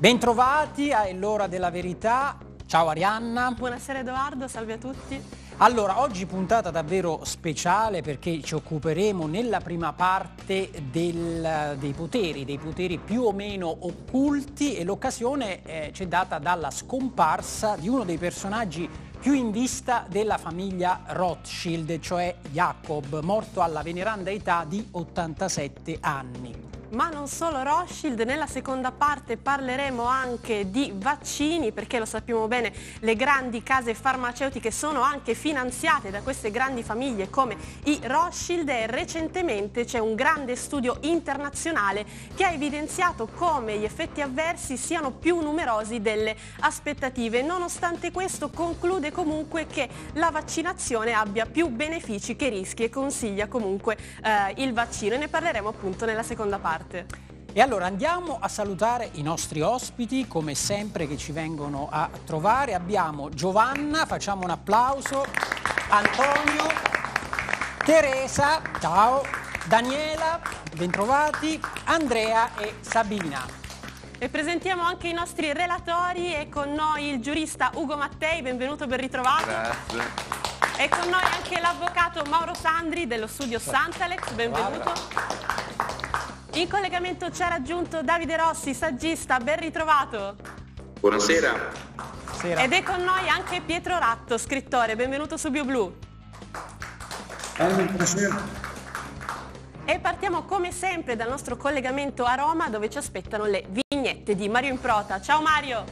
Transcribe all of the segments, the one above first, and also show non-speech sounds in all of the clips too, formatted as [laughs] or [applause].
Bentrovati è l'ora della verità. Ciao Arianna. Buonasera Edoardo, salve a tutti. Allora, oggi puntata davvero speciale perché ci occuperemo nella prima parte del, dei poteri, dei poteri più o meno occulti e l'occasione eh, ci è data dalla scomparsa di uno dei personaggi più in vista della famiglia Rothschild, cioè Jacob, morto alla veneranda età di 87 anni. Ma non solo Rothschild, nella seconda parte parleremo anche di vaccini perché lo sappiamo bene, le grandi case farmaceutiche sono anche finanziate da queste grandi famiglie come i Rothschild e recentemente c'è un grande studio internazionale che ha evidenziato come gli effetti avversi siano più numerosi delle aspettative. Nonostante questo conclude comunque che la vaccinazione abbia più benefici che rischi e consiglia comunque eh, il vaccino e ne parleremo appunto nella seconda parte parte. E allora andiamo a salutare i nostri ospiti, come sempre che ci vengono a trovare. Abbiamo Giovanna, facciamo un applauso, Antonio, Teresa, ciao, Daniela, bentrovati, Andrea e Sabina. E presentiamo anche i nostri relatori e con noi il giurista Ugo Mattei, benvenuto, ben ritrovato. Grazie. E con noi anche l'avvocato Mauro Sandri dello studio Santalex, benvenuto. Guarda. In collegamento ci ha raggiunto Davide Rossi, saggista, ben ritrovato. Buonasera. Buonasera. Ed è con noi anche Pietro Ratto, scrittore, benvenuto su BioBlu. Eh, buonasera. E partiamo come sempre dal nostro collegamento a Roma dove ci aspettano le vignette di Mario Improta. Ciao Mario!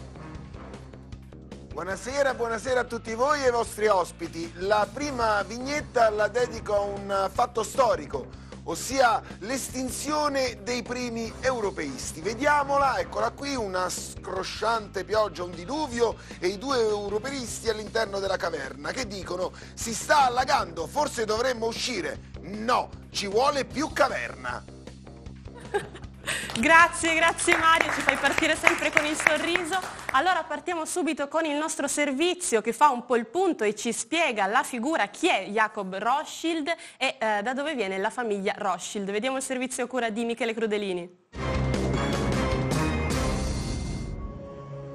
Buonasera, buonasera a tutti voi e ai vostri ospiti. La prima vignetta la dedico a un fatto storico ossia l'estinzione dei primi europeisti. Vediamola, eccola qui, una scrosciante pioggia, un diluvio e i due europeisti all'interno della caverna che dicono si sta allagando, forse dovremmo uscire. No, ci vuole più caverna. [laughs] [laughs] Grazie, grazie Mario, ci fai partire sempre con il sorriso. Allora partiamo subito con il nostro servizio che fa un po' il punto e ci spiega la figura chi è Jacob Rothschild e eh, da dove viene la famiglia Rothschild. Vediamo il servizio a cura di Michele Crudelini.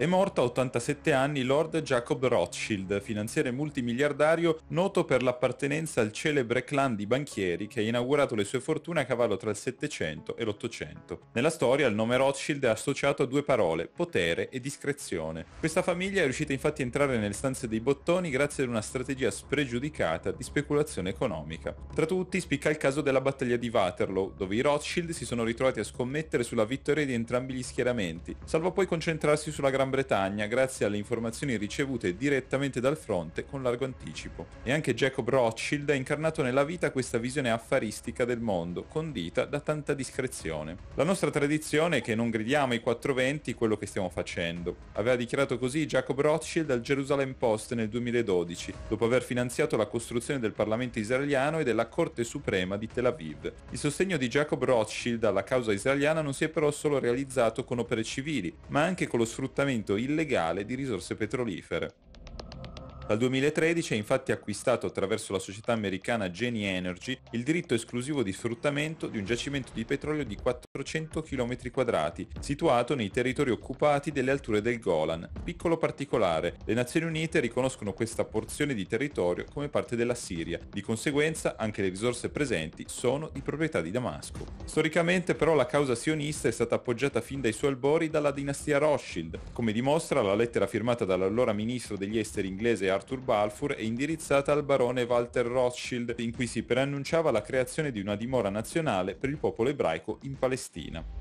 È morto a 87 anni Lord Jacob Rothschild, finanziere multimiliardario noto per l'appartenenza al celebre clan di banchieri che ha inaugurato le sue fortune a cavallo tra il 700 e l'800. Nella storia il nome Rothschild è associato a due parole, potere e discrezione. Questa famiglia è riuscita infatti a entrare nelle stanze dei bottoni grazie ad una strategia spregiudicata di speculazione economica. Tra tutti spicca il caso della battaglia di Waterloo, dove i Rothschild si sono ritrovati a scommettere sulla vittoria di entrambi gli schieramenti, salvo poi concentrarsi sulla gran Bretagna grazie alle informazioni ricevute direttamente dal fronte con largo anticipo. E anche Jacob Rothschild ha incarnato nella vita questa visione affaristica del mondo, condita da tanta discrezione. La nostra tradizione è che non gridiamo ai 420 quello che stiamo facendo. Aveva dichiarato così Jacob Rothschild al Jerusalem Post nel 2012, dopo aver finanziato la costruzione del Parlamento israeliano e della Corte Suprema di Tel Aviv. Il sostegno di Jacob Rothschild alla causa israeliana non si è però solo realizzato con opere civili, ma anche con lo sfruttamento sfruttamento illegale di risorse petrolifere. Dal 2013 ha infatti acquistato attraverso la società americana Genie Energy il diritto esclusivo di sfruttamento di un giacimento di petrolio di 400 km2, situato nei territori occupati delle alture del Golan. Piccolo particolare, le Nazioni Unite riconoscono questa porzione di territorio come parte della Siria, di conseguenza anche le risorse presenti sono di proprietà di Damasco. Storicamente però la causa sionista è stata appoggiata fin dai suoi albori dalla dinastia Rothschild, come dimostra la lettera firmata dall'allora ministro degli esteri inglese Arthur Arthur Balfour e indirizzata al barone Walter Rothschild, in cui si preannunciava la creazione di una dimora nazionale per il popolo ebraico in Palestina.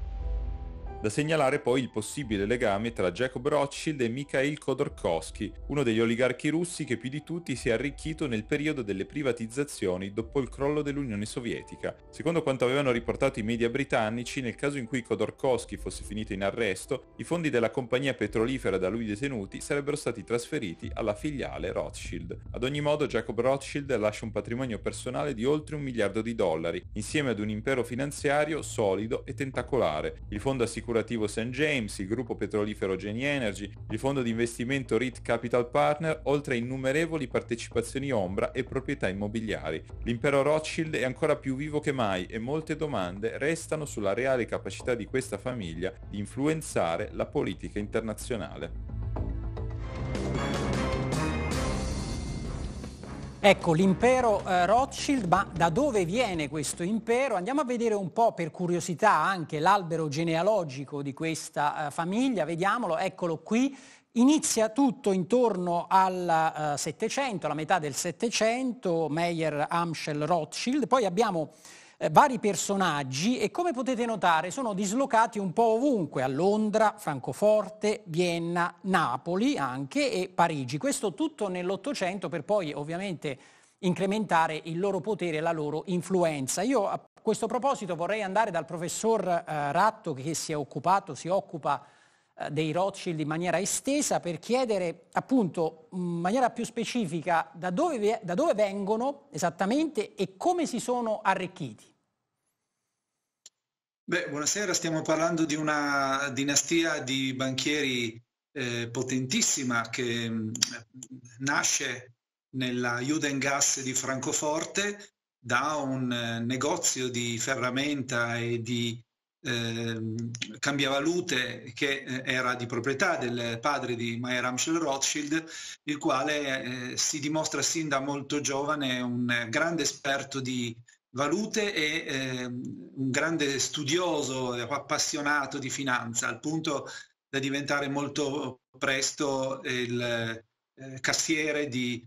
Da segnalare poi il possibile legame tra Jacob Rothschild e Mikhail Khodorkovsky, uno degli oligarchi russi che più di tutti si è arricchito nel periodo delle privatizzazioni dopo il crollo dell'Unione Sovietica. Secondo quanto avevano riportato i media britannici, nel caso in cui Khodorkovsky fosse finito in arresto, i fondi della compagnia petrolifera da lui detenuti sarebbero stati trasferiti alla filiale Rothschild. Ad ogni modo Jacob Rothschild lascia un patrimonio personale di oltre un miliardo di dollari, insieme ad un impero finanziario solido e tentacolare. Il fondo assicura assicurativo St. James, il gruppo petrolifero Geni Energy, il fondo di investimento RIT Capital Partner, oltre a innumerevoli partecipazioni ombra e proprietà immobiliari. L'impero Rothschild è ancora più vivo che mai e molte domande restano sulla reale capacità di questa famiglia di influenzare la politica internazionale. Ecco l'impero eh, Rothschild, ma da dove viene questo impero? Andiamo a vedere un po' per curiosità anche l'albero genealogico di questa eh, famiglia, vediamolo, eccolo qui. Inizia tutto intorno al eh, Settecento, eh, alla metà del Settecento, Meyer Amschel Rothschild, poi abbiamo eh, vari personaggi e come potete notare sono dislocati un po' ovunque, a Londra, Francoforte, Vienna, Napoli anche e Parigi. Questo tutto nell'Ottocento per poi ovviamente incrementare il loro potere e la loro influenza. Io a questo proposito vorrei andare dal professor eh, Ratto che si è occupato, si occupa eh, dei Rothschild in maniera estesa per chiedere appunto in maniera più specifica da dove, da dove vengono esattamente e come si sono arricchiti. Beh, buonasera, stiamo parlando di una dinastia di banchieri eh, potentissima che mh, mm, nasce nella Judengasse di Francoforte da un eh, negozio di ferramenta e di Ehm, cambiavalute che eh, era di proprietà del padre di Mayer Amschel Rothschild, il quale eh, si dimostra sin da molto giovane un grande esperto di valute e ehm, un grande studioso, appassionato di finanza, al punto da diventare molto presto il eh, cassiere di,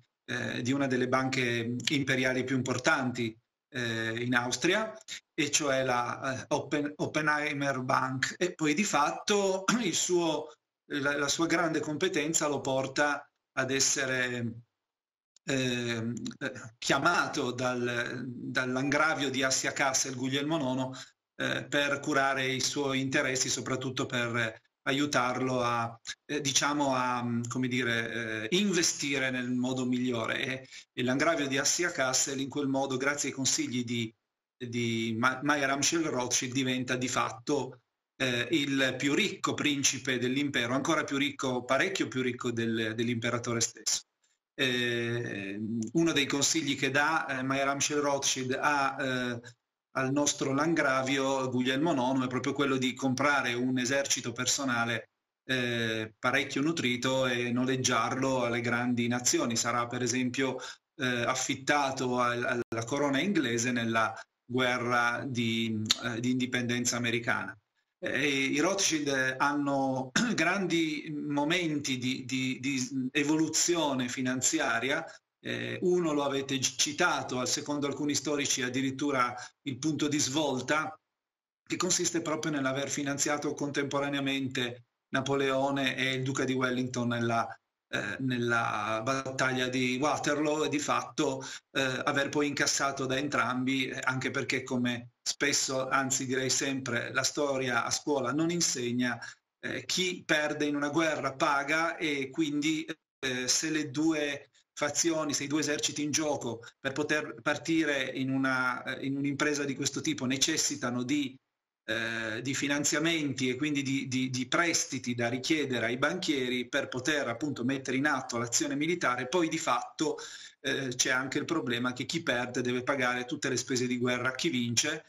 di una delle banche imperiali più importanti eh, in Austria, e cioè la eh, Oppen, Oppenheimer Bank. E poi di fatto [clears throat] suo, la, la, sua grande competenza lo porta ad essere eh, chiamato dal, dall'angravio di Assia Kassel Guglielmo IX eh, per curare i suoi interessi, soprattutto per aiutarlo a, eh, diciamo a mm, come dire, eh, investire nel modo migliore. E, e l'angravio di Assia Kassel in quel modo, grazie ai consigli di, di Maya Ramschel Rothschild, diventa di fatto eh, il più ricco principe dell'impero, ancora più ricco, parecchio più ricco del, dell'imperatore stesso. Eh, uno dei consigli che dà eh, Maya Ramschel Rothschild a eh, al nostro Langravio Guglielmo IX è proprio quello di comprare un esercito personale eh, parecchio nutrito e noleggiarlo alle grandi nazioni. Sarà per esempio eh, affittato al, alla corona inglese nella guerra di, eh, di indipendenza americana. E I Rothschild eh, hanno [clears throat] grandi momenti di, di, di evoluzione finanziaria eh, uno lo avete citato, secondo alcuni storici addirittura il punto di svolta, che consiste proprio nell'aver finanziato contemporaneamente Napoleone e il duca di Wellington nella, eh, nella battaglia di Waterloo e di fatto eh, aver poi incassato da entrambi, eh, anche perché come spesso, anzi direi sempre, la storia a scuola non insegna, eh, chi perde in una guerra paga e quindi eh, se le due fazioni, se i due eserciti in gioco per poter partire in, una, eh, in un'impresa di questo tipo necessitano di, eh, di finanziamenti e quindi di, di, di, prestiti da richiedere ai banchieri per poter appunto mettere in atto l'azione militare, poi di fatto eh, c'è anche il problema che chi perde deve pagare tutte le spese di guerra a chi vince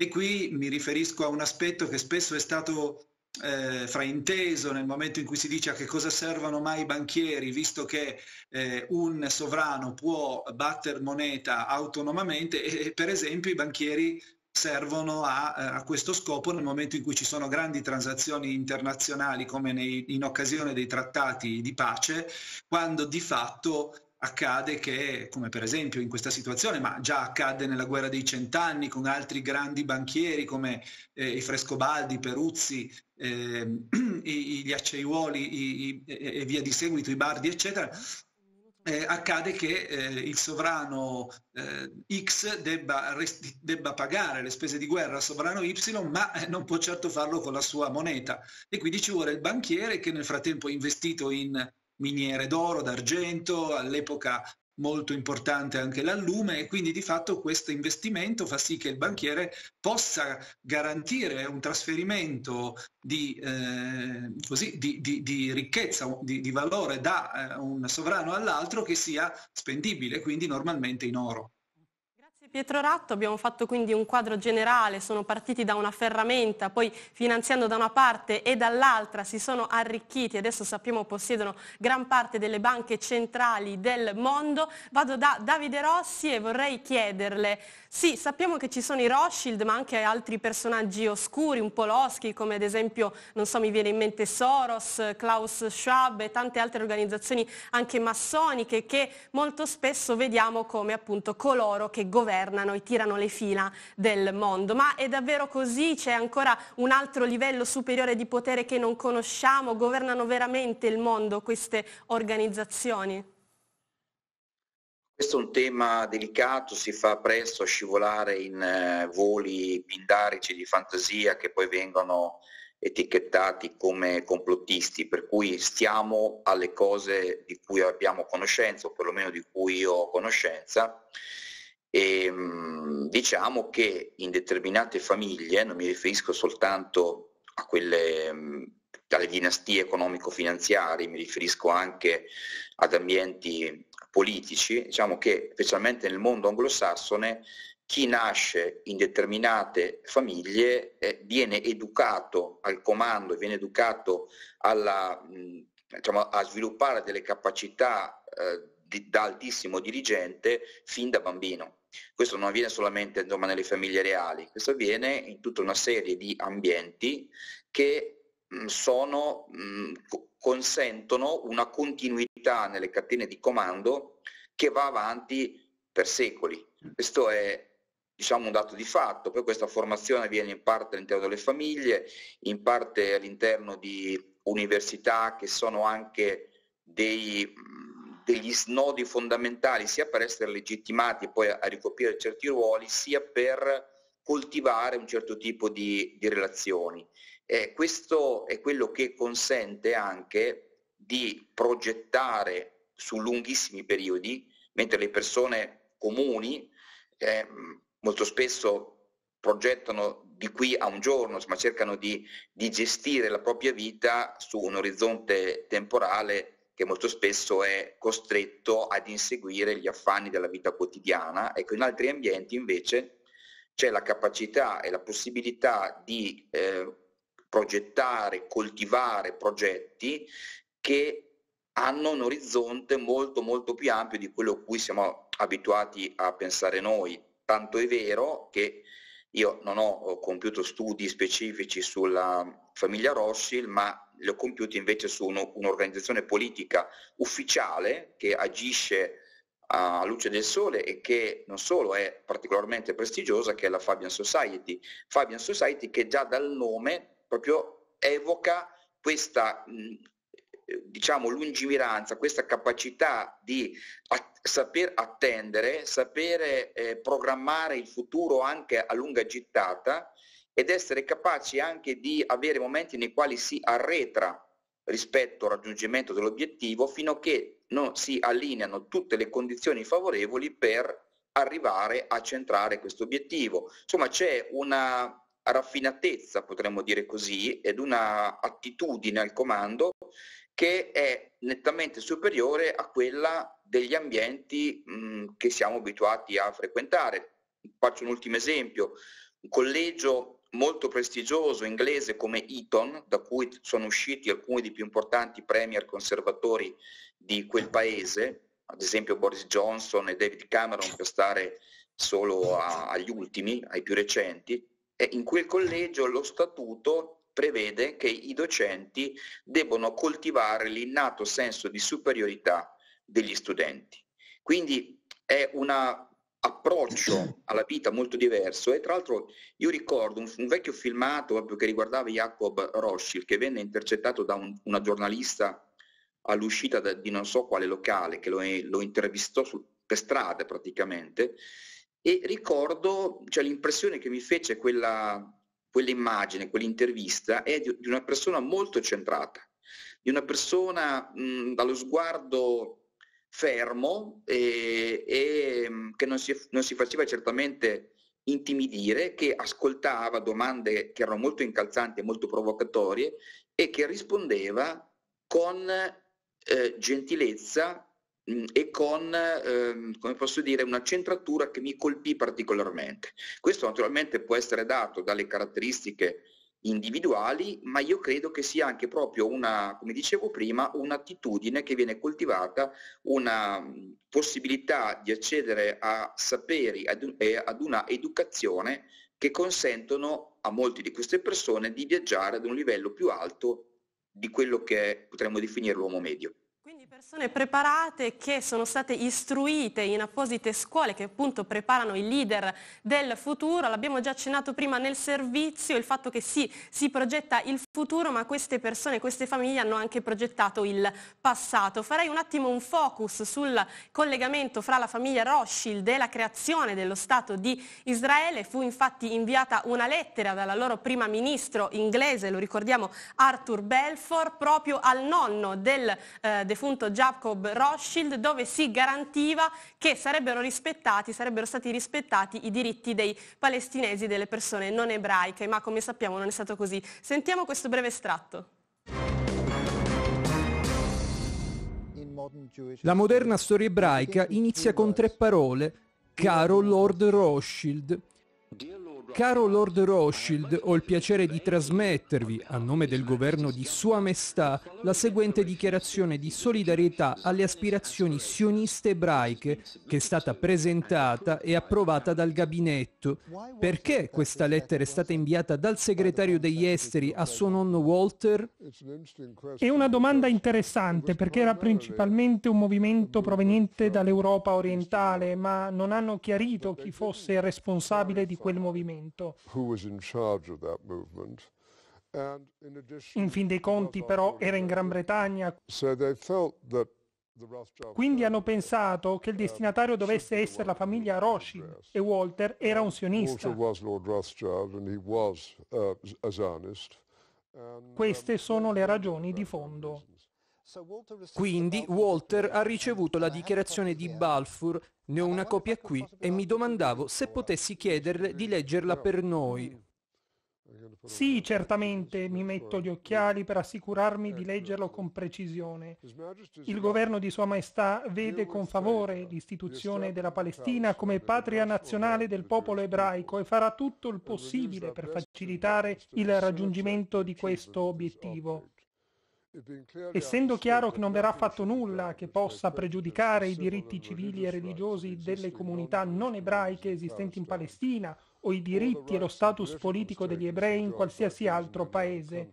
e qui mi riferisco a un aspetto che spesso è stato eh, frainteso nel momento in cui si dice a che cosa servono mai i banchieri, visto che eh, un sovrano può battere moneta autonomamente e, e per esempio i banchieri servono a, eh, a, questo scopo nel momento in cui ci sono grandi transazioni internazionali come nei, in occasione dei trattati di pace, quando di fatto accade che, come per esempio in questa situazione, ma già accadde nella guerra dei cent'anni con altri grandi banchieri come eh, i Frescobaldi, ehm, [clears throat] i Peruzzi, eh, gli Acciaiuoli i, i, e via di seguito, i Bardi, eccetera, eh, accade che eh, il sovrano eh, X debba, resti, debba, pagare le spese di guerra al sovrano Y, ma eh, non può certo farlo con la sua moneta. E quindi ci vuole il banchiere che nel frattempo è investito in miniere d'oro, d'argento, all'epoca molto importante anche l'allume e quindi di fatto questo investimento fa sì che il banchiere possa garantire un trasferimento di, eh, così, di, di, di ricchezza, di, valore da eh, un sovrano all'altro che sia spendibile, quindi normalmente in oro. Pietro Ratto abbiamo fatto quindi un quadro generale, sono partiti da una ferramenta, poi finanziando da una parte e dall'altra si sono arricchiti, adesso sappiamo possiedono gran parte delle banche centrali del mondo. Vado da Davide Rossi e vorrei chiederle sì, sappiamo che ci sono i Rothschild, ma anche altri personaggi oscuri, un po' loschi, come ad esempio, non so, mi viene in mente Soros, Klaus Schwab e tante altre organizzazioni anche massoniche che molto spesso vediamo come appunto coloro che governano e tirano le fila del mondo. Ma è davvero così? C'è ancora un altro livello superiore di potere che non conosciamo? Governano veramente il mondo queste organizzazioni? Questo è un tema delicato, si fa presto a scivolare in eh, voli pindarici di fantasia che poi vengono etichettati come complottisti, per cui stiamo alle cose di cui abbiamo conoscenza, o perlomeno di cui io ho conoscenza, e ehm, diciamo che in determinate famiglie, non mi riferisco soltanto a quelle dalle mm, dinastie economico-finanziarie, mi riferisco anche ad ambienti politici, diciamo che specialmente nel mondo anglosassone chi nasce in determinate famiglie eh, viene educato al comando, viene educato alla, mh, diciamo, a sviluppare delle capacità eh, di, da altissimo dirigente fin da bambino. Questo non avviene solamente insomma, nelle famiglie reali, questo avviene in tutta una serie di ambienti che mh, sono mh, consentono una continuità nelle catene di comando che va avanti per secoli. Questo è diciamo, un dato di fatto, poi questa formazione avviene in parte all'interno delle famiglie, in parte all'interno di università che sono anche dei, degli snodi fondamentali sia per essere legittimati e poi a ricoprire certi ruoli, sia per coltivare un certo tipo di, di relazioni. Eh, questo è quello che consente anche di progettare su lunghissimi periodi, mentre le persone comuni eh, molto spesso progettano di qui a un giorno, ma cercano di, di, gestire la propria vita su un orizzonte temporale che molto spesso è costretto ad inseguire gli affanni della vita quotidiana. Ecco, in altri ambienti invece c'è la capacità e la possibilità di eh, progettare, coltivare progetti che hanno un orizzonte molto molto più ampio di quello a cui siamo abituati a pensare noi. Tanto è vero che io non ho compiuto studi specifici sulla famiglia Rothschild, ma li ho compiuti invece su uno, un'organizzazione politica ufficiale che agisce a luce del sole e che non solo è particolarmente prestigiosa, che è la Fabian Society. Fabian Society che già dal nome proprio evoca questa diciamo lungimiranza, questa capacità di att- saper attendere, sapere eh, programmare il futuro anche a lunga gittata ed essere capaci anche di avere momenti nei quali si arretra rispetto al raggiungimento dell'obiettivo fino a che non si allineano tutte le condizioni favorevoli per arrivare a centrare questo obiettivo. Insomma c'è una raffinatezza, potremmo dire così, ed una attitudine al comando che è nettamente superiore a quella degli ambienti mh, che siamo abituati a frequentare. Faccio un ultimo esempio, un collegio molto prestigioso inglese come Eton, da cui sono usciti alcuni dei più importanti premier conservatori di quel paese, ad esempio Boris Johnson e David Cameron per stare solo a, agli ultimi, ai più recenti, in quel collegio lo statuto prevede che i docenti debbono coltivare l'innato senso di superiorità degli studenti. Quindi è una approccio alla vita molto diverso e tra l'altro io ricordo un, un vecchio filmato proprio che riguardava Jacob Rothschild che venne intercettato da un, una giornalista all'uscita da, di non so quale locale che lo, lo intervistò su, per strada praticamente e ricordo, cioè l'impressione che mi fece quella, quell'immagine, quell'intervista è di, di, una persona molto centrata, di una persona mh, dallo sguardo fermo e, e che non si, non si, faceva certamente intimidire, che ascoltava domande che erano molto incalzanti e molto provocatorie e che rispondeva con eh, gentilezza Mm, e con, ehm, come posso dire, una centratura che mi colpì particolarmente. Questo naturalmente può essere dato dalle caratteristiche individuali, ma io credo che sia anche proprio una, come dicevo prima, un'attitudine che viene coltivata, una mm, possibilità di accedere a saperi e ad una educazione che consentono a molte di queste persone di viaggiare ad un livello più alto di quello che potremmo definire l'uomo medio persone preparate che sono state istruite in apposite scuole che appunto preparano i leader del futuro. L'abbiamo già accennato prima nel servizio, il fatto che sì, si progetta il futuro, ma queste persone, queste famiglie hanno anche progettato il passato. Farei un attimo un focus sul collegamento fra la famiglia Rothschild e la creazione dello Stato di Israele. Fu infatti inviata una lettera dalla loro prima ministro inglese, lo ricordiamo, Arthur Belfort, proprio al nonno del eh, defunto Jacob Rothschild dove si garantiva che sarebbero, rispettati, sarebbero stati rispettati i diritti dei palestinesi, delle persone non ebraiche, ma come sappiamo non è stato così. Sentiamo questo breve estratto. La moderna storia ebraica inizia con tre parole, caro Lord Rothschild. Caro Lord Rothschild, ho il piacere di trasmettervi, a nome del governo di Sua Maestà, la seguente dichiarazione di solidarietà alle aspirazioni sioniste ebraiche che è stata presentata e approvata dal gabinetto. Perché questa lettera è stata inviata dal segretario degli esteri a suo nonno Walter? È una domanda interessante perché era principalmente un movimento proveniente dall'Europa orientale, ma non hanno chiarito chi fosse il responsabile di quel movimento movimento. In fin dei conti però era in Gran Bretagna. Quindi hanno pensato che il destinatario dovesse essere la famiglia Rothschild e Walter era un sionista. Uh, Queste um, sono le ragioni di fondo. Quindi Walter ha ricevuto la dichiarazione di Balfour, ne ho una copia qui, e mi domandavo se potessi chiederle di leggerla per noi. Sì, certamente, mi metto gli occhiali per assicurarmi di leggerlo con precisione. Il governo di Sua Maestà vede con favore l'istituzione della Palestina come patria nazionale del popolo ebraico e farà tutto il possibile per facilitare il raggiungimento di questo obiettivo. Essendo chiaro che non verrà fatto nulla che possa pregiudicare i diritti civili e religiosi delle comunità non ebraiche esistenti in Palestina o i diritti e lo status politico degli ebrei in qualsiasi altro paese.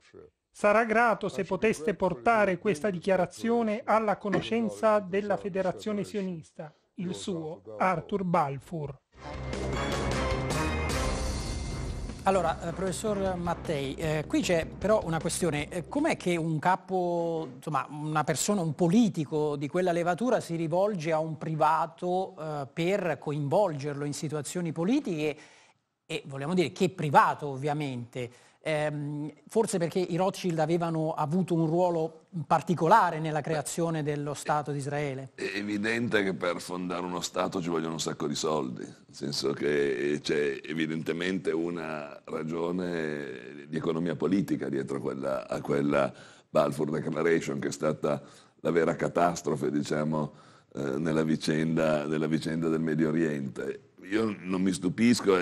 Sarà grato se poteste portare questa dichiarazione alla conoscenza della Federazione Sionista, il suo Arthur Balfour. Allora, eh, professor Mattei, eh, qui c'è però una questione. Eh, com'è che un capo, insomma, una persona, un politico di quella levatura si rivolge a un privato eh, per coinvolgerlo in situazioni politiche e vogliamo dire che privato ovviamente? ehm, forse perché i Rothschild avevano avuto un ruolo particolare nella creazione dello Stato di Israele. È evidente che per fondare uno Stato ci vogliono un sacco di soldi, nel senso che eh, c'è evidentemente una ragione di economia politica dietro quella, a quella Balfour Declaration che è stata la vera catastrofe, diciamo, eh, nella vicenda, nella vicenda, del Medio Oriente io non mi stupisco,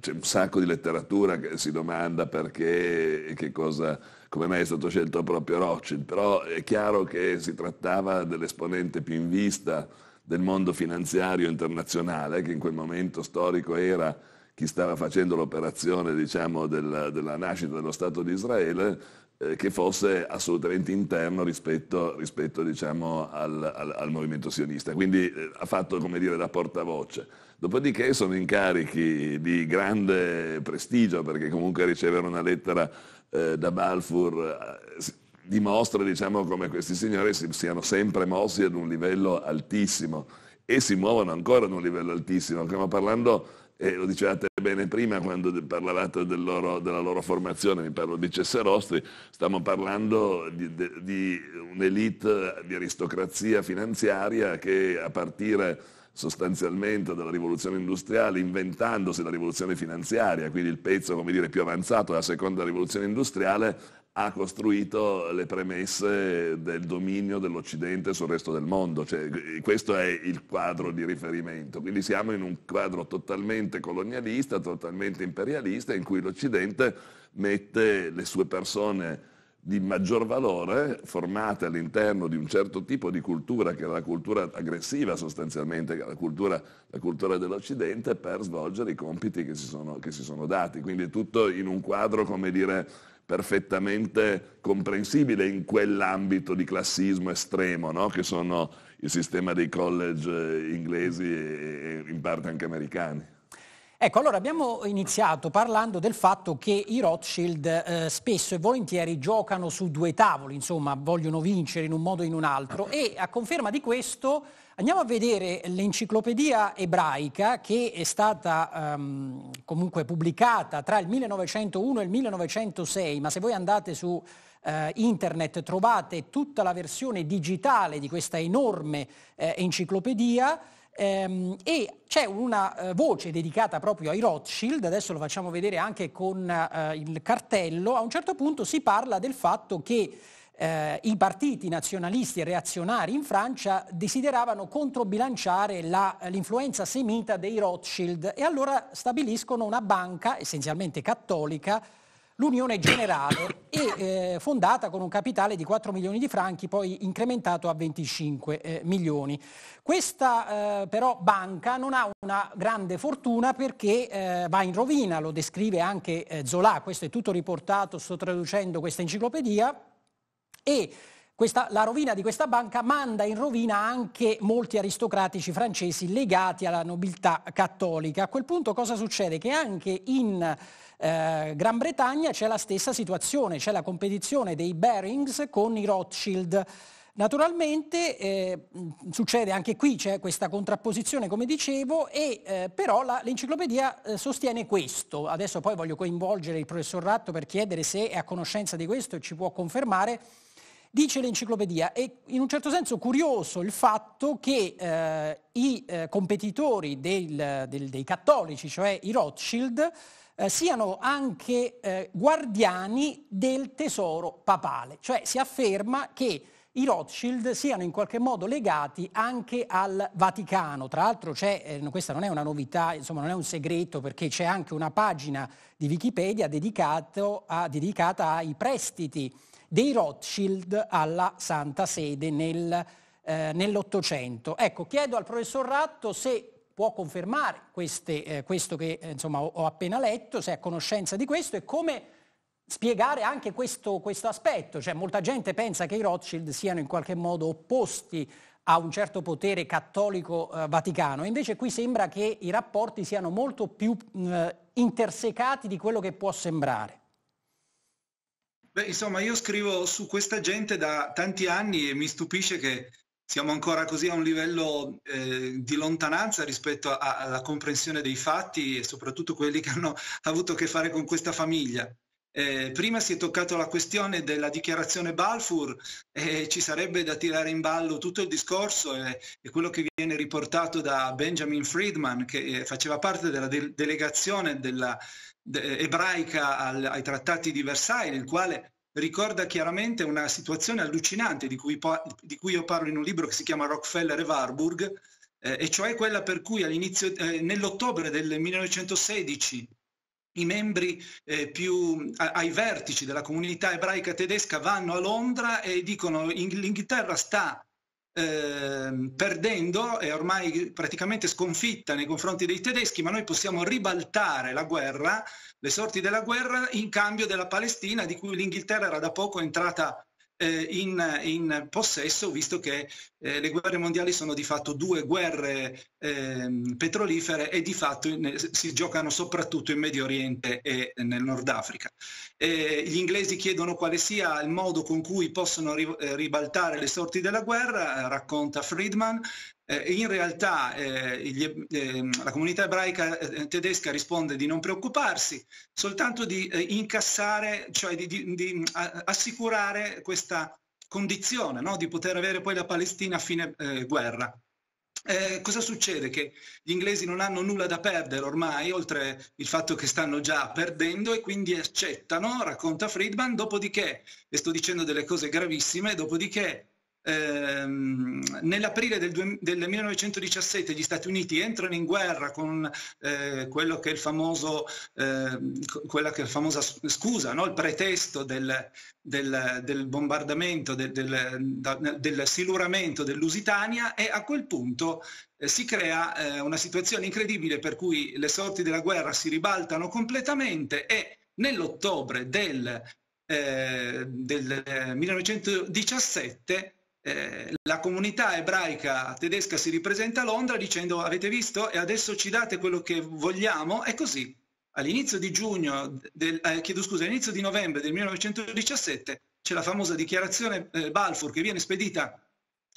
c'è un sacco di letteratura che si domanda perché e che cosa, come mai è stato scelto proprio Rothschild, però è chiaro che si trattava dell'esponente più in vista del mondo finanziario internazionale, che in quel momento storico era chi stava facendo l'operazione diciamo, della, della nascita dello Stato di Israele, eh, che fosse assolutamente interno rispetto, rispetto diciamo, al, al, al, movimento sionista. Quindi eh, ha fatto come dire, da portavoce. Dopodiché sono incarichi di grande prestigio perché comunque ricevere una lettera eh, da Balfour eh, dimostra diciamo, come questi signori si siano sempre mossi ad un livello altissimo e si muovono ancora ad un livello altissimo. Stiamo parlando e lo dicevate bene prima quando parlavate del loro, della loro formazione, mi parlo di Cesserostri, stiamo parlando di, di, di un'elite di aristocrazia finanziaria che a partire sostanzialmente dalla rivoluzione industriale, inventandosi la rivoluzione finanziaria, quindi il pezzo dire, più avanzato della seconda rivoluzione industriale, ha costruito le premesse del dominio dell'Occidente sul resto del mondo. Cioè, questo è il quadro di riferimento. Quindi siamo in un quadro totalmente colonialista, totalmente imperialista, in cui l'Occidente mette le sue persone di maggior valore formate all'interno di un certo tipo di cultura, che era la cultura aggressiva sostanzialmente, che era la cultura, la cultura dell'Occidente, per svolgere i compiti che si, sono, che si sono dati. Quindi è tutto in un quadro, come dire, perfettamente comprensibile in quell'ambito di classismo estremo no? che sono il sistema dei college eh, inglesi e in parte anche americani. Ecco, allora abbiamo iniziato parlando del fatto che i Rothschild eh, spesso e volentieri giocano su due tavoli, insomma, vogliono vincere in un modo o in un altro e a conferma di questo andiamo a vedere l'enciclopedia ebraica che è stata ehm, comunque pubblicata tra il 1901 e il 1906, ma se voi andate su eh, internet trovate tutta la versione digitale di questa enorme eh, enciclopedia Ehm, e c'è una eh, voce dedicata proprio ai Rothschild, adesso lo facciamo vedere anche con eh, il cartello, a un certo punto si parla del fatto che eh, i partiti nazionalisti e reazionari in Francia desideravano controbilanciare la, l'influenza semita dei Rothschild e allora stabiliscono una banca essenzialmente cattolica l'Unione Generale e eh, fondata con un capitale di 4 milioni di franchi, poi incrementato a 25 eh, milioni. Questa eh, però banca non ha una grande fortuna perché eh, va in rovina, lo descrive anche eh, Zola, questo è tutto riportato, sto traducendo questa enciclopedia, e questa, la rovina di questa banca manda in rovina anche molti aristocratici francesi legati alla nobiltà cattolica. A quel punto cosa succede? Che anche in eh, Gran Bretagna c'è la stessa situazione, c'è la competizione dei Bearings con i Rothschild. Naturalmente eh, succede anche qui, c'è questa contrapposizione come dicevo, e, eh, però la, l'enciclopedia eh, sostiene questo. Adesso poi voglio coinvolgere il professor Ratto per chiedere se è a conoscenza di questo e ci può confermare dice l'enciclopedia, è in un certo senso curioso il fatto che eh, i eh, competitori del, del, dei cattolici, cioè i Rothschild, eh, siano anche eh, guardiani del tesoro papale, cioè si afferma che i Rothschild siano in qualche modo legati anche al Vaticano. Tra l'altro eh, questa non è una novità, insomma non è un segreto perché c'è anche una pagina di Wikipedia a, dedicata ai prestiti dei Rothschild alla Santa Sede nel, eh, nell'Ottocento. Ecco, chiedo al professor Ratto se può confermare queste, eh, questo che eh, insomma, ho, ho, appena letto, se è a conoscenza di questo e come spiegare anche questo, questo aspetto. Cioè, molta gente pensa che i Rothschild siano in qualche modo opposti a un certo potere cattolico eh, vaticano, invece qui sembra che i rapporti siano molto più mh, mm, eh, intersecati di quello che può sembrare. Beh, insomma, io scrivo su questa gente da tanti anni e mi stupisce che siamo ancora così a un livello eh, di lontananza rispetto a, alla comprensione dei fatti e soprattutto quelli che hanno avuto a che fare con questa famiglia. Eh, prima si è toccato la questione della dichiarazione Balfour e eh, ci sarebbe da tirare in ballo tutto il discorso eh, e, eh, quello che viene riportato da Benjamin Friedman che eh, faceva parte della de- delegazione della, ebraica al, ai trattati di Versailles, il quale ricorda chiaramente una situazione allucinante di cui, di cui, io parlo in un libro che si chiama Rockefeller e Warburg, eh, e cioè quella per cui eh, nell'ottobre del 1916 i membri eh, più a, ai vertici della comunità ebraica tedesca vanno a Londra e dicono l'Inghilterra sta Ehm, perdendo, è ormai praticamente sconfitta nei confronti dei tedeschi, ma noi possiamo ribaltare la guerra, le sorti della guerra in cambio della Palestina di cui l'Inghilterra era da poco entrata eh, in, in, possesso, visto che eh, le guerre mondiali sono di fatto due guerre eh, petrolifere e di fatto in, si giocano soprattutto in Medio Oriente e nel Nord Africa. Eh, gli inglesi chiedono quale sia il modo con cui possono ri, eh, ribaltare le sorti della guerra, eh, racconta Friedman, eh, in realtà eh, gli, eh, la comunità ebraica eh, tedesca risponde di non preoccuparsi, soltanto di eh, incassare, cioè di, di, di mm, assicurare questa condizione no? di poter avere poi la Palestina a fine eh, guerra. Eh, cosa succede? Che gli inglesi non hanno nulla da perdere ormai, oltre il fatto che stanno già perdendo e quindi accettano, racconta Friedman, dopodiché, e sto dicendo delle cose gravissime, dopodiché ehm, nell'aprile del, du- del, 1917 gli Stati Uniti entrano in guerra con eh, quello che è il famoso, eh, quella che è la famosa scusa, no? il pretesto del, del, del bombardamento, del siluramento dell'Usitania e a quel punto eh, si crea eh, una situazione incredibile per cui le sorti della guerra si ribaltano completamente e nell'ottobre del, eh, del 1917 eh, eh, la comunità ebraica tedesca si ripresenta a Londra dicendo avete visto e adesso ci date quello che vogliamo, è così. All'inizio di giugno, del, eh, chiedo scusa, all'inizio di novembre del 1917 c'è la famosa dichiarazione eh, Balfour che viene spedita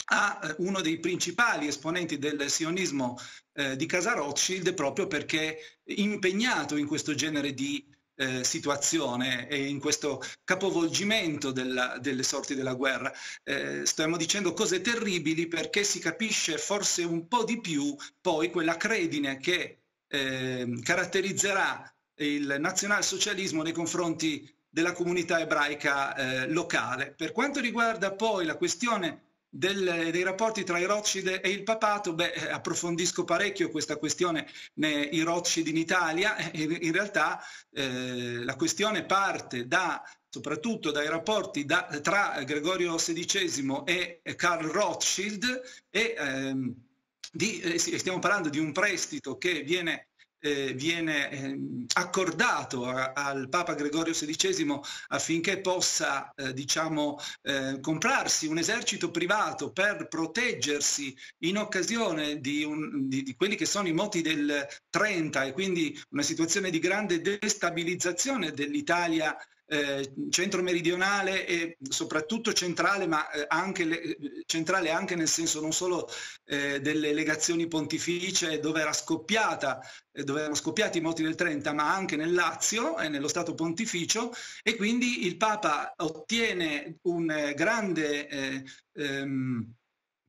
a eh, uno dei principali esponenti del sionismo eh, di Casa Rothschild proprio perché impegnato in questo genere di eh, situazione e in questo capovolgimento della, delle sorti della guerra. Eh, stiamo dicendo cose terribili perché si capisce forse un po' di più poi quella credine che eh, caratterizzerà il nazionalsocialismo nei confronti della comunità ebraica eh, locale. Per quanto riguarda poi la questione del, dei rapporti tra i Rothschild e il papato, beh, eh, approfondisco parecchio questa questione, nei i Rothschild in Italia, eh, in realtà eh, la questione parte da, soprattutto dai rapporti da, tra Gregorio XVI e Karl Rothschild e ehm, di, eh, stiamo parlando di un prestito che viene eh, viene eh, accordato a, al Papa Gregorio XVI affinché possa eh, diciamo, eh, comprarsi un esercito privato per proteggersi in occasione di, un, di, di, quelli che sono i moti del 30 e quindi una situazione di grande destabilizzazione dell'Italia eh, centro meridionale e soprattutto centrale, ma eh, anche le, centrale anche nel senso non solo eh, delle legazioni pontificie dove, era scoppiata, eh, dove erano scoppiati i moti del Trenta, ma anche nel Lazio e nello Stato pontificio e quindi il Papa ottiene un grande... Eh, ehm,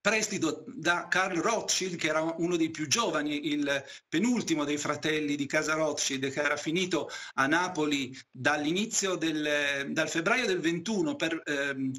prestito da Carl Rothschild, che era uno dei più giovani, il penultimo dei fratelli di casa Rothschild, che era finito a Napoli dall'inizio del, dal febbraio del 21 per ehm,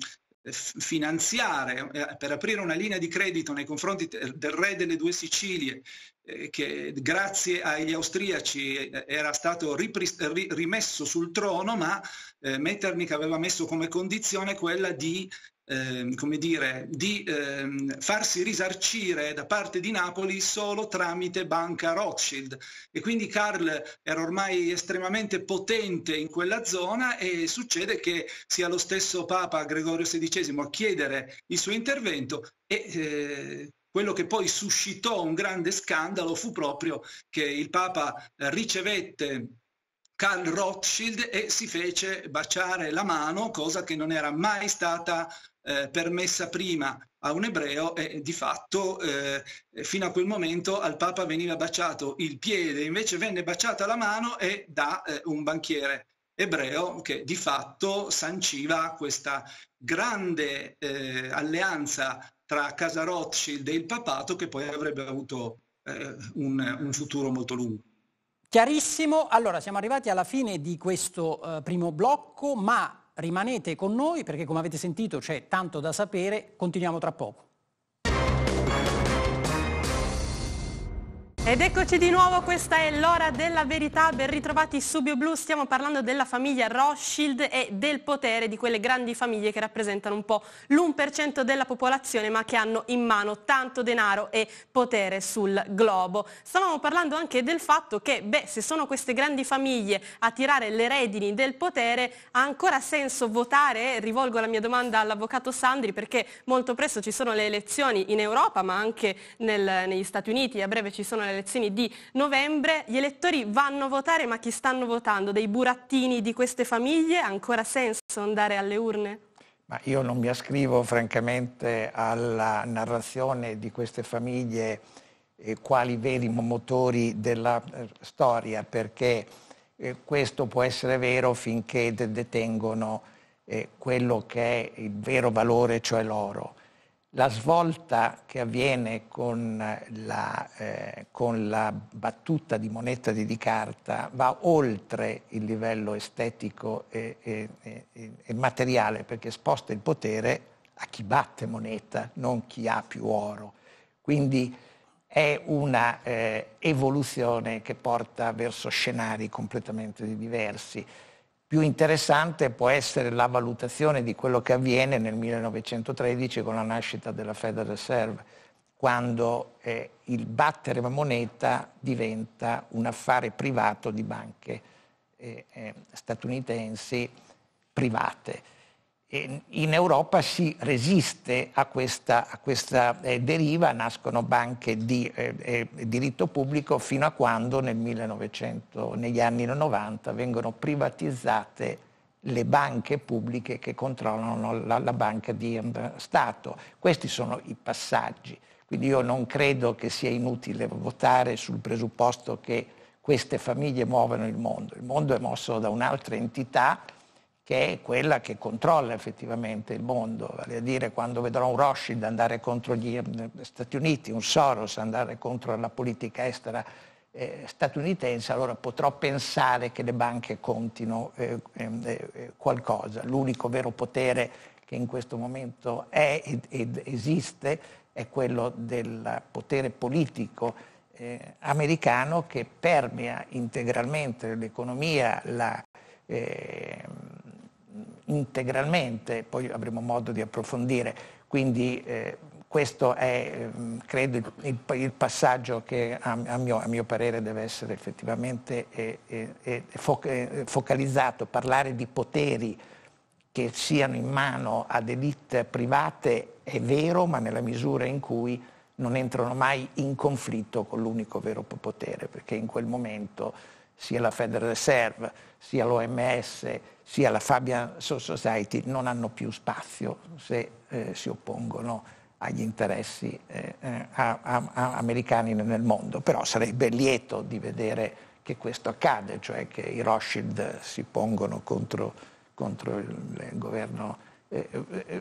finanziare, eh, per aprire una linea di credito nei confronti del re delle due Sicilie, eh, che grazie agli austriaci eh, era stato rimesso sul trono, ma Metternich aveva messo come condizione quella di Ehm, come dire, di ehm, farsi risarcire da parte di Napoli solo tramite banca Rothschild. E quindi Karl era ormai estremamente potente in quella zona e succede che sia lo stesso Papa Gregorio XVI a chiedere il suo intervento e eh, quello che poi suscitò un grande scandalo fu proprio che il Papa ricevette Karl Rothschild e si fece baciare la mano, cosa che non era mai stata eh, permessa prima a un ebreo e di fatto eh, fino a quel momento al Papa veniva baciato il piede, invece venne baciata la mano e da eh, un banchiere ebreo che di fatto sanciva questa grande eh, alleanza tra Casa Rothschild e il papato che poi avrebbe avuto eh, un, un futuro molto lungo. Chiarissimo, allora siamo arrivati alla fine di questo eh, primo blocco, ma rimanete con noi perché come avete sentito c'è tanto da sapere, continuiamo tra poco. Ed eccoci di nuovo, questa è l'ora della verità, ben ritrovati su BioBlu, stiamo parlando della famiglia Rothschild e del potere di quelle grandi famiglie che rappresentano un po' l'1% della popolazione ma che hanno in mano tanto denaro e potere sul globo. Stavamo parlando anche del fatto che, beh, se sono queste grandi famiglie a tirare le redini del potere, ha ancora senso votare? Rivolgo la mia domanda all'avvocato Sandri perché molto presto ci sono le elezioni in Europa ma anche nel, negli Stati Uniti, a breve ci sono le elezioni di novembre, gli elettori vanno a votare, ma chi stanno votando? Dei burattini di queste famiglie? Ha ancora senso andare alle urne? Ma io non mi ascrivo francamente alla narrazione di queste famiglie eh, quali veri motori della eh, storia, perché eh, questo può essere vero finché detengono eh, quello che è il vero valore, cioè l'oro. La svolta che avviene con la, eh, con la, battuta di moneta di carta va oltre il livello estetico e, e, e, e, materiale perché sposta il potere a chi batte moneta, non chi ha più oro. Quindi è una eh, evoluzione che porta verso scenari completamente diversi. Più interessante può essere la valutazione di quello che avviene nel 1913 con la nascita della Federal Reserve, quando eh, il battere moneta diventa un affare privato di banche eh, eh, statunitensi private in Europa si resiste a questa, a questa eh, deriva, nascono banche di eh, eh, diritto pubblico fino a quando nel 1900, negli anni 90 vengono privatizzate le banche pubbliche che controllano la, la banca di Stato. Questi sono i passaggi. Quindi io non credo che sia inutile votare sul presupposto che queste famiglie muovano il mondo. Il mondo è mosso da un'altra entità che è quella che controlla effettivamente il mondo, vale a dire quando vedrò un Rothschild andare contro gli eh, Stati Uniti, un Soros andare contro la politica estera eh, statunitense, allora potrò pensare che le banche contino eh, ehm, eh, eh, qualcosa. L'unico vero potere che in questo momento è ed, ed esiste è quello del potere politico eh, americano che permea integralmente l'economia, la, ehm, integralmente, poi avremo modo di approfondire. Quindi eh, questo è, ehm, credo, il, il passaggio che a, a, mio, a, mio, parere deve essere effettivamente eh, eh, eh fo, eh, focalizzato, parlare di poteri che siano in mano ad elite private è vero, ma nella misura in cui non entrano mai in conflitto con l'unico vero potere, perché in quel momento sia la Federal Reserve, sia l'OMS, sia la Fabian Society non hanno più spazio se eh, si oppongono agli interessi eh, eh a, a, a americani nel mondo. Però sarebbe lieto di vedere che questo accade, cioè che i Rothschild si pongono contro, contro il, il governo eh,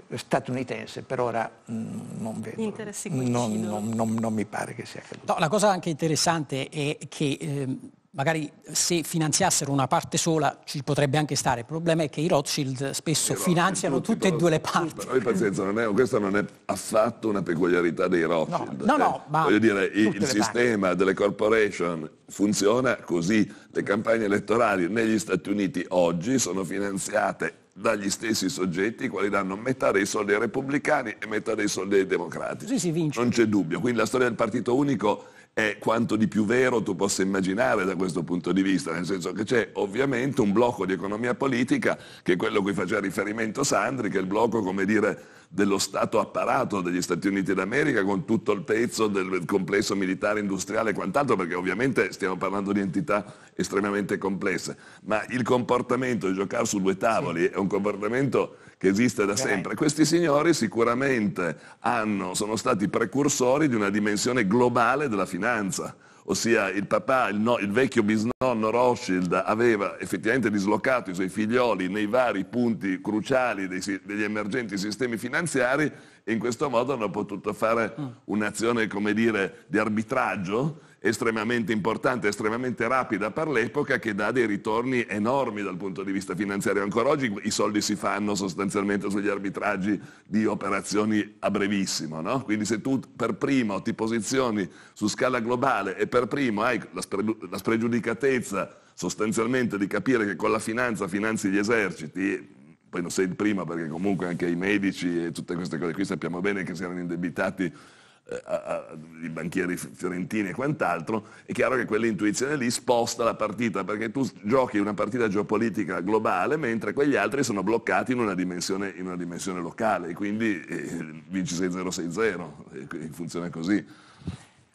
eh, statunitense, per ora mm, non vedo. Non, non, non, non, mi pare che sia accaduto. No, la cosa anche interessante è che eh, magari eh, se finanziassero una parte sola ci potrebbe anche stare. Il problema è che i Rothschild spesso Rothschild, eh, finanziano tutte e due le parti. Però pazienza, non è, questa non è affatto una peculiarità dei Rothschild. No, no, no eh, ma voglio dire, il sistema parti. delle corporation funziona così. Le campagne elettorali negli Stati Uniti oggi sono finanziate dagli stessi soggetti quali danno metà dei soldi ai repubblicani e metà dei soldi ai democratici. Sì, non c'è dubbio. Quindi la storia del partito unico è quanto di più vero tu possa immaginare da questo punto di vista, nel senso che c'è ovviamente un blocco di economia politica che è quello a cui faceva riferimento Sandri, che è il blocco, come dire, dello Stato apparato degli Stati Uniti d'America con tutto il pezzo del complesso militare, industriale e quant'altro, perché ovviamente stiamo parlando di entità estremamente complesse, ma il comportamento di giocare su due tavoli è un comportamento che esiste da sempre. Questi signori sicuramente hanno, sono stati precursori di una dimensione globale della finanza ossia il papà, il, no, il, vecchio bisnonno Rothschild aveva effettivamente dislocato i suoi figlioli nei vari punti cruciali dei, degli emergenti sistemi finanziari e in questo modo hanno potuto fare mm. un'azione, come dire, di arbitraggio estremamente importante, estremamente rapida per l'epoca che dà dei ritorni enormi dal punto di vista finanziario. Ancora oggi i soldi si fanno sostanzialmente sugli arbitraggi di operazioni a brevissimo, no? quindi se tu per primo ti posizioni su scala globale e per primo hai la, spre- la spregiudicatezza sostanzialmente di capire che con la finanza finanzi gli eserciti, poi non sei il primo perché comunque anche i medici e tutte queste cose qui sappiamo bene che si erano indebitati eh, i banchieri fiorentini e quant'altro, è chiaro che quell'intuizione lì sposta la partita, perché tu giochi una partita geopolitica globale, mentre quegli altri sono bloccati in una dimensione, in una dimensione locale, quindi eh, vinci 6-0-6-0, funziona così.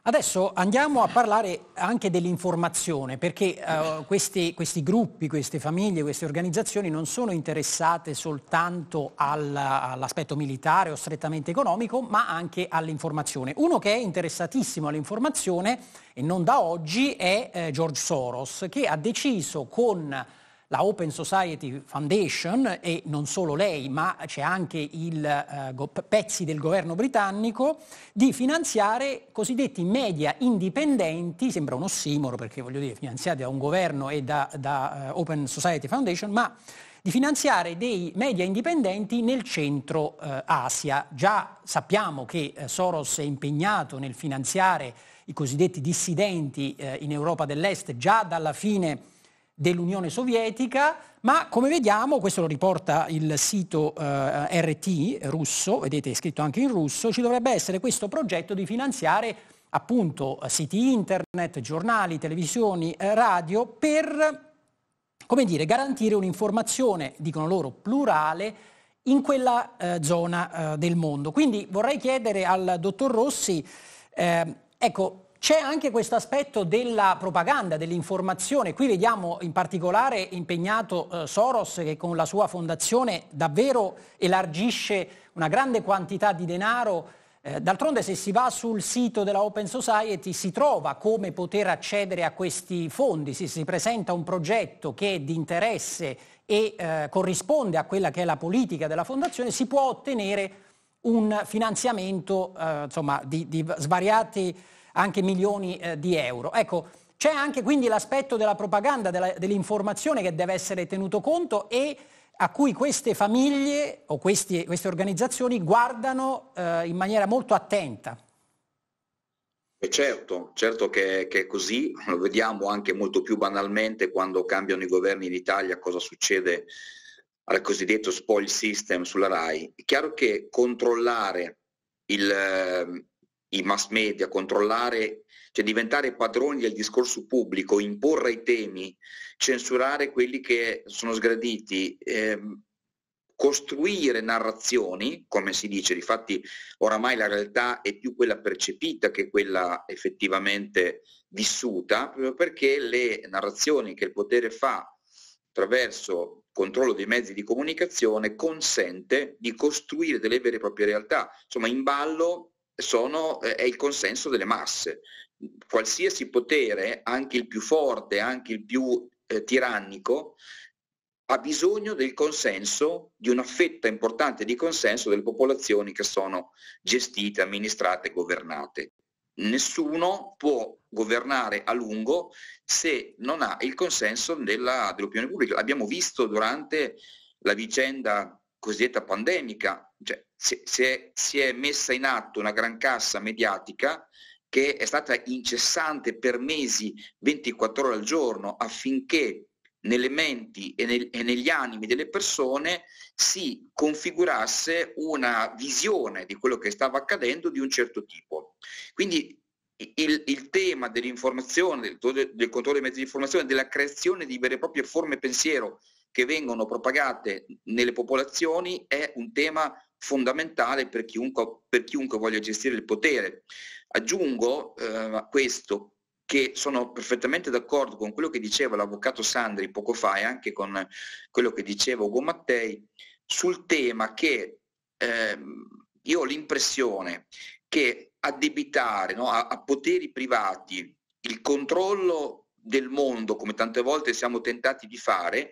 Adesso andiamo a parlare anche dell'informazione, perché uh, questi, questi, gruppi, queste famiglie, queste organizzazioni non sono interessate soltanto al, all'aspetto militare o strettamente economico, ma anche all'informazione. Uno che è interessatissimo all'informazione, e non da oggi, è eh, George Soros, che ha deciso con la Open Society Foundation e non solo lei, ma c'è anche il eh, go- pezzi del governo britannico di finanziare cosiddetti media indipendenti, sembra un ossimoro perché voglio dire finanziati da un governo e da, da uh, Open Society Foundation, ma di finanziare dei media indipendenti nel centro eh, Asia. Già sappiamo che eh, Soros è impegnato nel finanziare i cosiddetti dissidenti eh, in Europa dell'Est già dalla fine dell'Unione Sovietica, ma come vediamo, questo lo riporta il sito eh, RT russo, vedete è scritto anche in russo, ci dovrebbe essere questo progetto di finanziare appunto siti internet, giornali, televisioni, eh, radio per come dire, garantire un'informazione, dicono loro, plurale in quella eh, zona eh, del mondo. Quindi vorrei chiedere al dottor Rossi, eh, ecco, c'è anche questo aspetto della propaganda, dell'informazione. Qui vediamo in particolare impegnato eh, Soros che con la sua fondazione davvero elargisce una grande quantità di denaro. Eh, d'altronde se si va sul sito della Open Society si trova come poter accedere a questi fondi, se si presenta un progetto che è di interesse e eh, corrisponde a quella che è la politica della fondazione, si può ottenere un finanziamento eh, insomma, di, di svariati anche milioni eh, di euro. Ecco, c'è anche quindi l'aspetto della propaganda, della, dell'informazione che deve essere tenuto conto e a cui queste famiglie o questi, queste organizzazioni guardano eh, in maniera molto attenta. E certo, certo che, che, è così, lo vediamo anche molto più banalmente quando cambiano i governi in Italia, cosa succede al cosiddetto spoil system sulla RAI. È chiaro che controllare il, ehm, i mass media, controllare, cioè diventare padroni del discorso pubblico, imporre i temi, censurare quelli che sono sgraditi, ehm, costruire narrazioni, come si dice, difatti oramai la realtà è più quella percepita che quella effettivamente vissuta, proprio perché le narrazioni che il potere fa attraverso controllo dei mezzi di comunicazione consente di costruire delle vere e proprie realtà. Insomma, in ballo sono, eh, è il consenso delle masse. Qualsiasi potere, anche il più forte, anche il più eh, tirannico, ha bisogno del consenso, di una fetta importante di consenso delle popolazioni che sono gestite, amministrate, governate. Nessuno può governare a lungo se non ha il consenso della, dell'opinione pubblica. L'abbiamo visto durante la vicenda cosiddetta pandemica, cioè, si, si, è, si è messa in atto una gran cassa mediatica che è stata incessante per mesi, 24 ore al giorno, affinché nelle menti e, nel, e, negli animi delle persone si configurasse una visione di quello che stava accadendo di un certo tipo. Quindi il, il tema dell'informazione, del, del controllo dei mezzi di informazione, della creazione di vere e proprie forme pensiero che vengono propagate nelle popolazioni è un tema fondamentale per chiunque, per chiunque voglia gestire il potere. Aggiungo eh, a questo che sono perfettamente d'accordo con quello che diceva l'avvocato Sandri poco fa e anche con quello che diceva Ugo Mattei sul tema che eh, io ho l'impressione che addebitare no, a, a poteri privati il controllo del mondo, come tante volte siamo tentati di fare,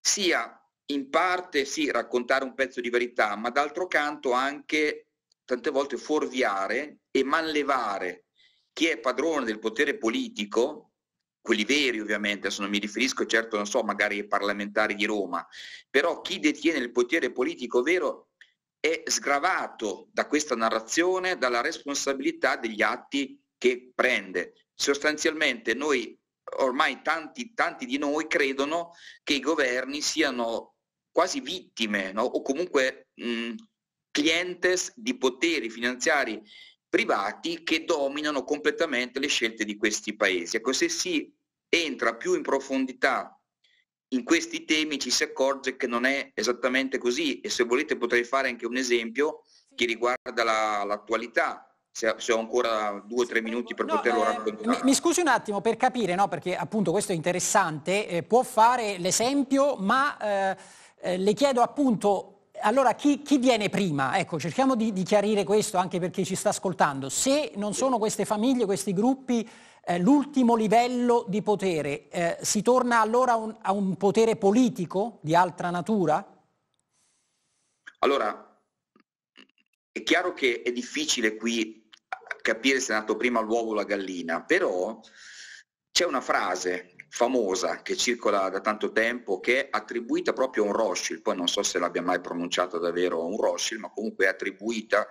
sia in parte sì raccontare un pezzo di verità, ma d'altro canto anche tante volte fuorviare e manlevare chi è padrone del potere politico, quelli veri ovviamente, adesso non mi riferisco certo, non so, magari ai parlamentari di Roma, però chi detiene il potere politico vero è sgravato da questa narrazione, dalla responsabilità degli atti che prende. Sostanzialmente noi ormai tanti, tanti di noi credono che i governi siano quasi vittime no? o comunque mh, clientes di poteri finanziari privati che dominano completamente le scelte di questi paesi. Ecco, se si entra più in profondità in questi temi ci si accorge che non è esattamente così e se volete potrei fare anche un esempio che riguarda la, l'attualità. Se, ho ancora due o tre minuti per no, poterlo eh, raccontare. Mi, mi, scusi un attimo per capire, no? perché appunto questo è interessante, eh, può fare l'esempio, ma... Eh eh, le chiedo appunto allora chi, chi, viene prima? Ecco, cerchiamo di, di, chiarire questo anche per chi ci sta ascoltando. Se non sono queste famiglie, questi gruppi, eh, l'ultimo livello di potere, eh, si torna allora un, a un potere politico di altra natura? Allora, è chiaro che è difficile qui capire se è nato prima l'uovo o la gallina, però c'è una frase famosa che circola da tanto tempo, che è attribuita proprio a un Rothschild, poi non so se l'abbia mai pronunciata davvero un Rothschild, ma comunque è attribuita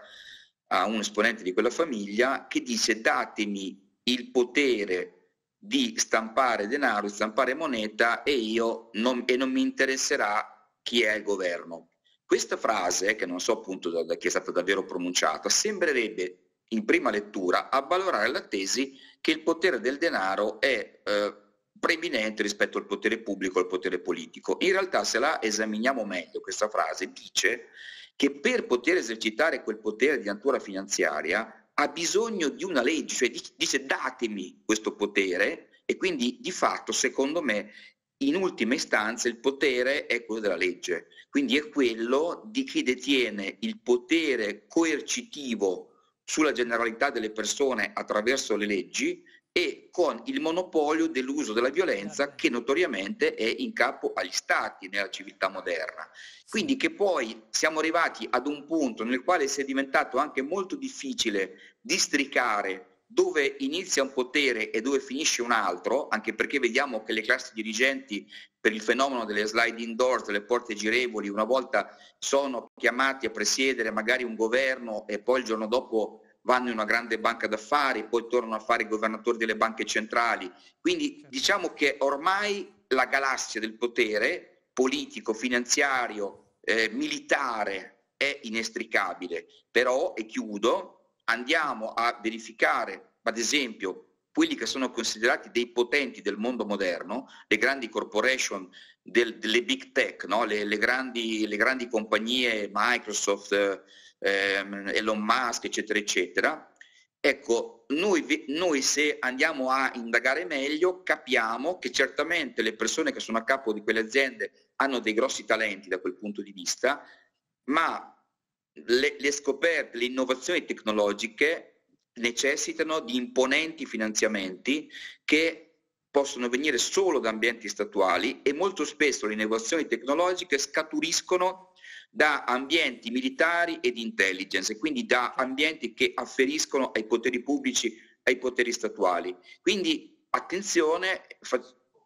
a un esponente di quella famiglia che dice datemi il potere di stampare denaro, di stampare moneta e, io non, e non mi interesserà chi è il governo. Questa frase, che non so appunto da, da chi è stata davvero pronunciata, sembrerebbe in prima lettura avvalorare la tesi che il potere del denaro è eh, preeminente rispetto al potere pubblico e al potere politico. In realtà se la esaminiamo meglio questa frase dice che per poter esercitare quel potere di natura finanziaria ha bisogno di una legge, cioè dice datemi questo potere e quindi di fatto secondo me in ultima istanza il potere è quello della legge, quindi è quello di chi detiene il potere coercitivo sulla generalità delle persone attraverso le leggi e con il monopolio dell'uso della violenza certo. che notoriamente è in capo agli stati nella civiltà moderna. Quindi che poi siamo arrivati ad un punto nel quale si è diventato anche molto difficile districare dove inizia un potere e dove finisce un altro, anche perché vediamo che le classi dirigenti per il fenomeno delle slide indoors, delle porte girevoli, una volta sono chiamati a presiedere magari un governo e poi il giorno dopo vanno in una grande banca d'affari, poi tornano a fare i governatori delle banche centrali. Quindi certo. diciamo che ormai la galassia del potere politico, finanziario, eh, militare è inestricabile. Però, e chiudo, andiamo a verificare, ad esempio, quelli che sono considerati dei potenti del mondo moderno, le grandi corporation, del, delle big tech, no? le, le, grandi, le, grandi, compagnie, Microsoft, eh, ehm, Elon Musk, eccetera, eccetera. Ecco, noi, noi, se andiamo a indagare meglio capiamo che certamente le persone che sono a capo di quelle aziende hanno dei grossi talenti da quel punto di vista, ma le, le scoperte, le innovazioni tecnologiche necessitano di imponenti finanziamenti che possono venire solo da ambienti statuali e molto spesso le innovazioni tecnologiche scaturiscono da ambienti militari e di intelligence, e quindi da ambienti che afferiscono ai poteri pubblici, ai poteri statuali. Quindi attenzione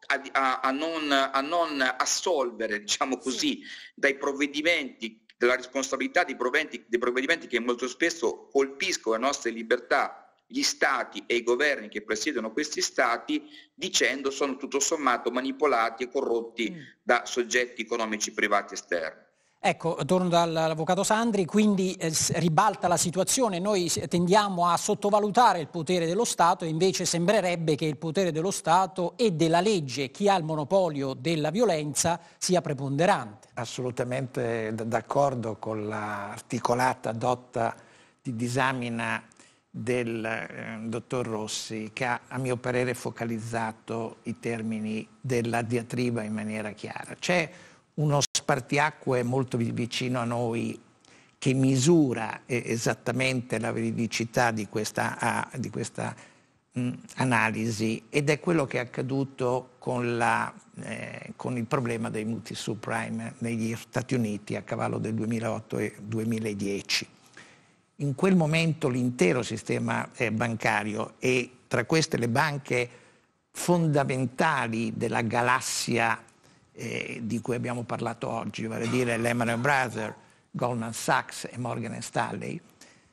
a, a, a, non, a non, assolvere, diciamo così, dai provvedimenti, dalla responsabilità dei provvedimenti, dei provvedimenti che molto spesso colpiscono le nostre libertà gli stati e i governi che presiedono questi stati dicendo sono tutto sommato manipolati e corrotti mm. da soggetti economici privati esterni. Ecco, torno dall'avvocato Sandri, quindi eh, ribalta la situazione, noi tendiamo a sottovalutare il potere dello Stato e invece sembrerebbe che il potere dello Stato e della legge, chi ha il monopolio della violenza, sia preponderante. Assolutamente d'accordo con l'articolata dotta di disamina del eh, dottor Rossi che ha a mio parere focalizzato i termini della diatriba in maniera chiara. C'è uno spartiacque molto vicino a noi che misura eh, esattamente la veridicità di questa, di questa mh, mm, analisi ed è quello che è accaduto con, la, eh, con il problema dei muti subprime negli Stati Uniti a cavallo del 2008 e 2010. In quel momento l'intero sistema eh, bancario e tra queste le banche fondamentali della galassia eh, di cui abbiamo parlato oggi, vale a dire Lehman Brothers, Goldman Sachs e Morgan Stanley,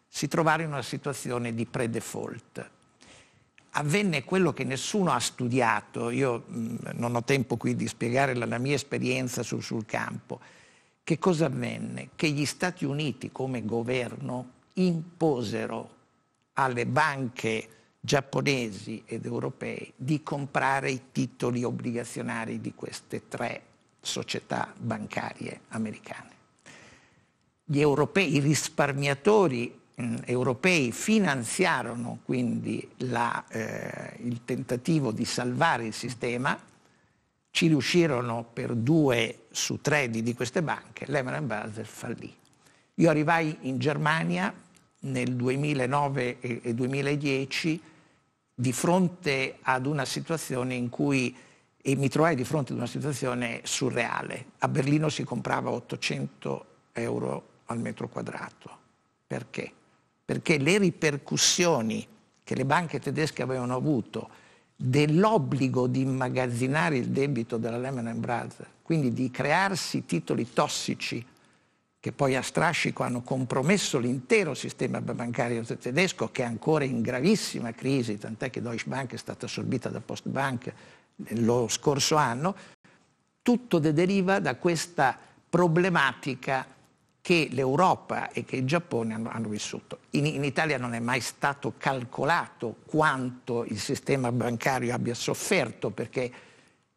si trovarono in una situazione di pre-default. Avvenne quello che nessuno ha studiato, io mh, non ho tempo qui di spiegare la, la mia esperienza sul, sul campo, che cosa avvenne? Che gli Stati Uniti come governo imposero alle banche giapponesi ed europei di comprare i titoli obbligazionari di queste tre società bancarie americane. Gli europei, i risparmiatori mh, mm, europei finanziarono quindi la, eh, il tentativo di salvare il sistema, ci riuscirono per due su tre di queste banche, Lehman Brothers fallì. Io arrivai in Germania nel 2009 e 2010 di fronte ad una situazione in cui e mi trovai di fronte ad una situazione surreale. A Berlino si comprava 800 euro al metro quadrato. Perché? Perché le ripercussioni che le banche tedesche avevano avuto dell'obbligo di immagazzinare il debito della Lehman Brothers, quindi di crearsi titoli tossici che poi a strascico hanno compromesso l'intero sistema bancario tedesco che è ancora in gravissima crisi, tant'è che Deutsche Bank è stata assorbita da Postbank lo scorso anno, tutto deriva da questa problematica che l'Europa e che il Giappone hanno, hanno vissuto. In, in, Italia non è mai stato calcolato quanto il sistema bancario abbia sofferto perché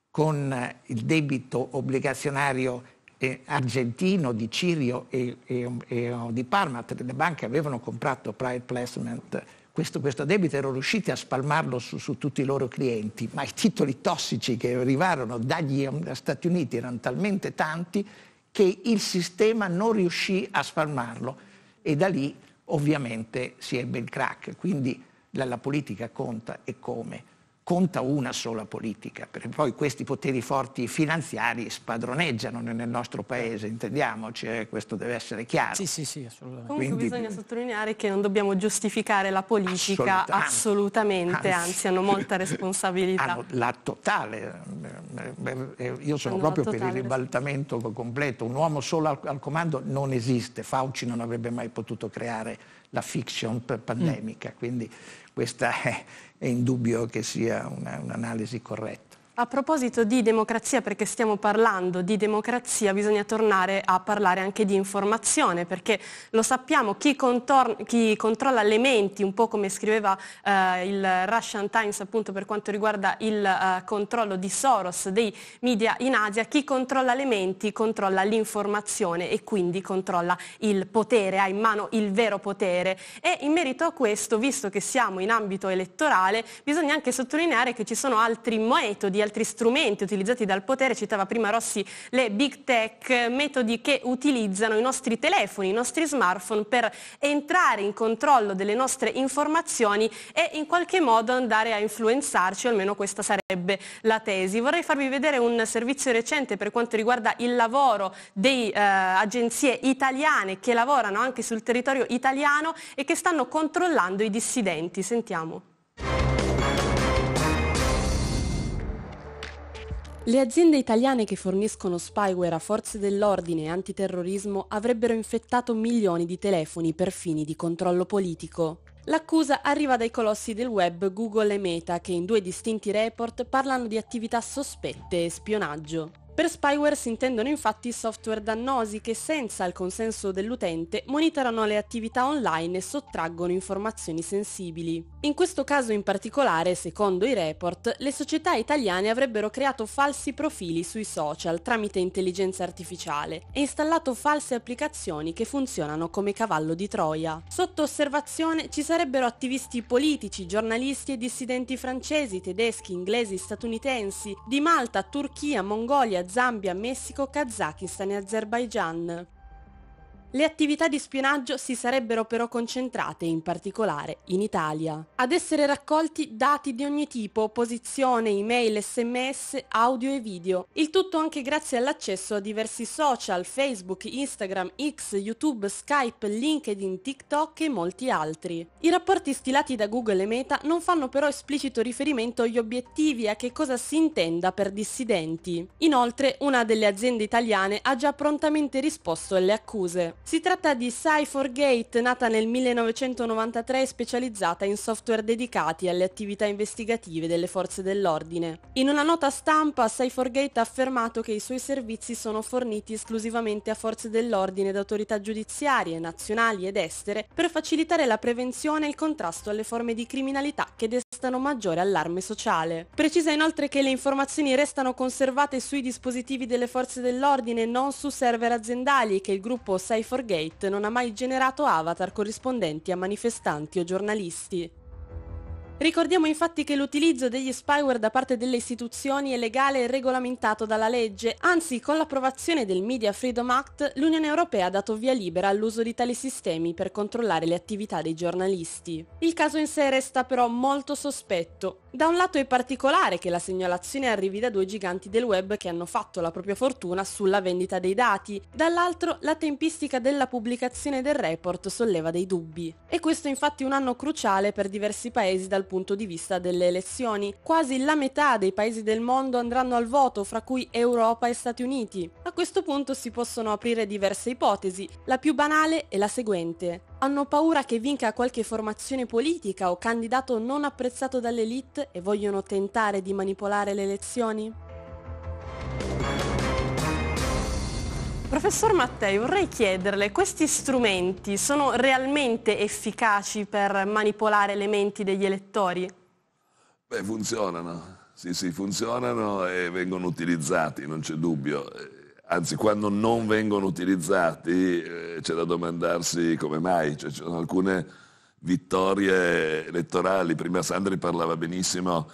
con il debito obbligazionario eh, argentino di Cirio e, e, e, di Parma, le banche avevano comprato private placement, questo, questo debito erano riusciti a spalmarlo su, su, tutti i loro clienti, ma i titoli tossici che arrivarono eh, dagli Stati Uniti erano talmente tanti che il sistema non riuscì a spalmarlo e da lì ovviamente si ebbe il crack. Quindi la, la politica conta e come conta una sola politica, perché poi questi poteri forti finanziari spadroneggiano nel nostro paese, certo. intendiamoci, eh, questo deve essere chiaro. Sì, sì, sì, assolutamente. Comunque Quindi, bisogna sottolineare che non dobbiamo giustificare la politica assolutamente, assolutamente anzi, anzi, hanno molta [laughs] responsabilità. Hanno la totale, eh, eh, io sono hanno proprio per il ribaltamento completo, un uomo solo al, al, comando non esiste, Fauci non avrebbe mai potuto creare la fiction pandemica, mm. quindi questa [laughs] è, è indubbio che sia una, un'analisi corretta. A proposito di democrazia, perché stiamo parlando di democrazia, bisogna tornare a parlare anche di informazione, perché lo sappiamo, chi, chi controlla le menti, un po' come scriveva eh, il Russian Times appunto per quanto riguarda il eh, controllo di Soros dei media in Asia, chi controlla le menti controlla l'informazione e quindi controlla il potere, ha in mano il vero potere. E in merito a questo, visto che siamo in ambito elettorale, bisogna anche sottolineare che ci sono altri metodi, altri strumenti utilizzati dal potere, citava prima Rossi le big tech, metodi che utilizzano i nostri telefoni, i nostri smartphone per entrare in controllo delle nostre informazioni e in qualche modo andare a influenzarci, almeno questa sarebbe la tesi. Vorrei farvi vedere un servizio recente per quanto riguarda il lavoro di eh, agenzie italiane che lavorano anche sul territorio italiano e che stanno controllando i dissidenti. Sentiamo. Le aziende italiane che forniscono spyware a forze dell'ordine e antiterrorismo avrebbero infettato milioni di telefoni per fini di controllo politico. L'accusa arriva dai colossi del web Google e Meta che in due distinti report parlano di attività sospette e spionaggio. Per spyware si intendono infatti software dannosi che senza il consenso dell'utente monitorano le attività online e sottraggono informazioni sensibili. In questo caso in particolare, secondo i report, le società italiane avrebbero creato falsi profili sui social tramite intelligenza artificiale e installato false applicazioni che funzionano come cavallo di Troia. Sotto osservazione ci sarebbero attivisti politici, giornalisti e dissidenti francesi, tedeschi, inglesi, statunitensi, di Malta, Turchia, Mongolia, Zambia, Messico, Kazakistan e Azerbaijan. Le attività di spionaggio si sarebbero però concentrate in particolare in Italia. Ad essere raccolti dati di ogni tipo, posizione, email, sms, audio e video. Il tutto anche grazie all'accesso a diversi social, Facebook, Instagram, X, YouTube, Skype, LinkedIn, TikTok e molti altri. I rapporti stilati da Google e Meta non fanno però esplicito riferimento agli obiettivi e a che cosa si intenda per dissidenti. Inoltre, una delle aziende italiane ha già prontamente risposto alle accuse. Si tratta di Cyphergate, nata nel 1993 e specializzata in software dedicati alle attività investigative delle forze dell'ordine. In una nota stampa, Cyphergate ha affermato che i suoi servizi sono forniti esclusivamente a forze dell'ordine ed autorità giudiziarie, nazionali ed estere, per facilitare la prevenzione e il contrasto alle forme di criminalità che destano maggiore allarme sociale. Precisa inoltre che le informazioni restano conservate sui dispositivi delle forze dell'ordine e non su server aziendali che il gruppo Cyphergate Gate non ha mai generato avatar corrispondenti a manifestanti o giornalisti. Ricordiamo infatti che l'utilizzo degli spyware da parte delle istituzioni è legale e regolamentato dalla legge, anzi con l'approvazione del Media Freedom Act l'Unione Europea ha dato via libera all'uso di tali sistemi per controllare le attività dei giornalisti. Il caso in sé resta però molto sospetto, da un lato è particolare che la segnalazione arrivi da due giganti del web che hanno fatto la propria fortuna sulla vendita dei dati, dall'altro la tempistica della pubblicazione del report solleva dei dubbi. E questo è infatti un anno cruciale per diversi paesi dal punto di vista delle elezioni. Quasi la metà dei paesi del mondo andranno al voto, fra cui Europa e Stati Uniti. A questo punto si possono aprire diverse ipotesi, la più banale è la seguente hanno paura che vinca qualche formazione politica o candidato non apprezzato dall'elite e vogliono tentare di manipolare le elezioni? Professor Mattei, vorrei chiederle, questi strumenti sono realmente efficaci per manipolare le menti degli elettori? Beh, funzionano, sì, sì, funzionano e vengono utilizzati, non c'è dubbio anzi quando non vengono utilizzati eh, c'è da domandarsi come mai, cioè, ci sono alcune vittorie elettorali, prima Sandri parlava benissimo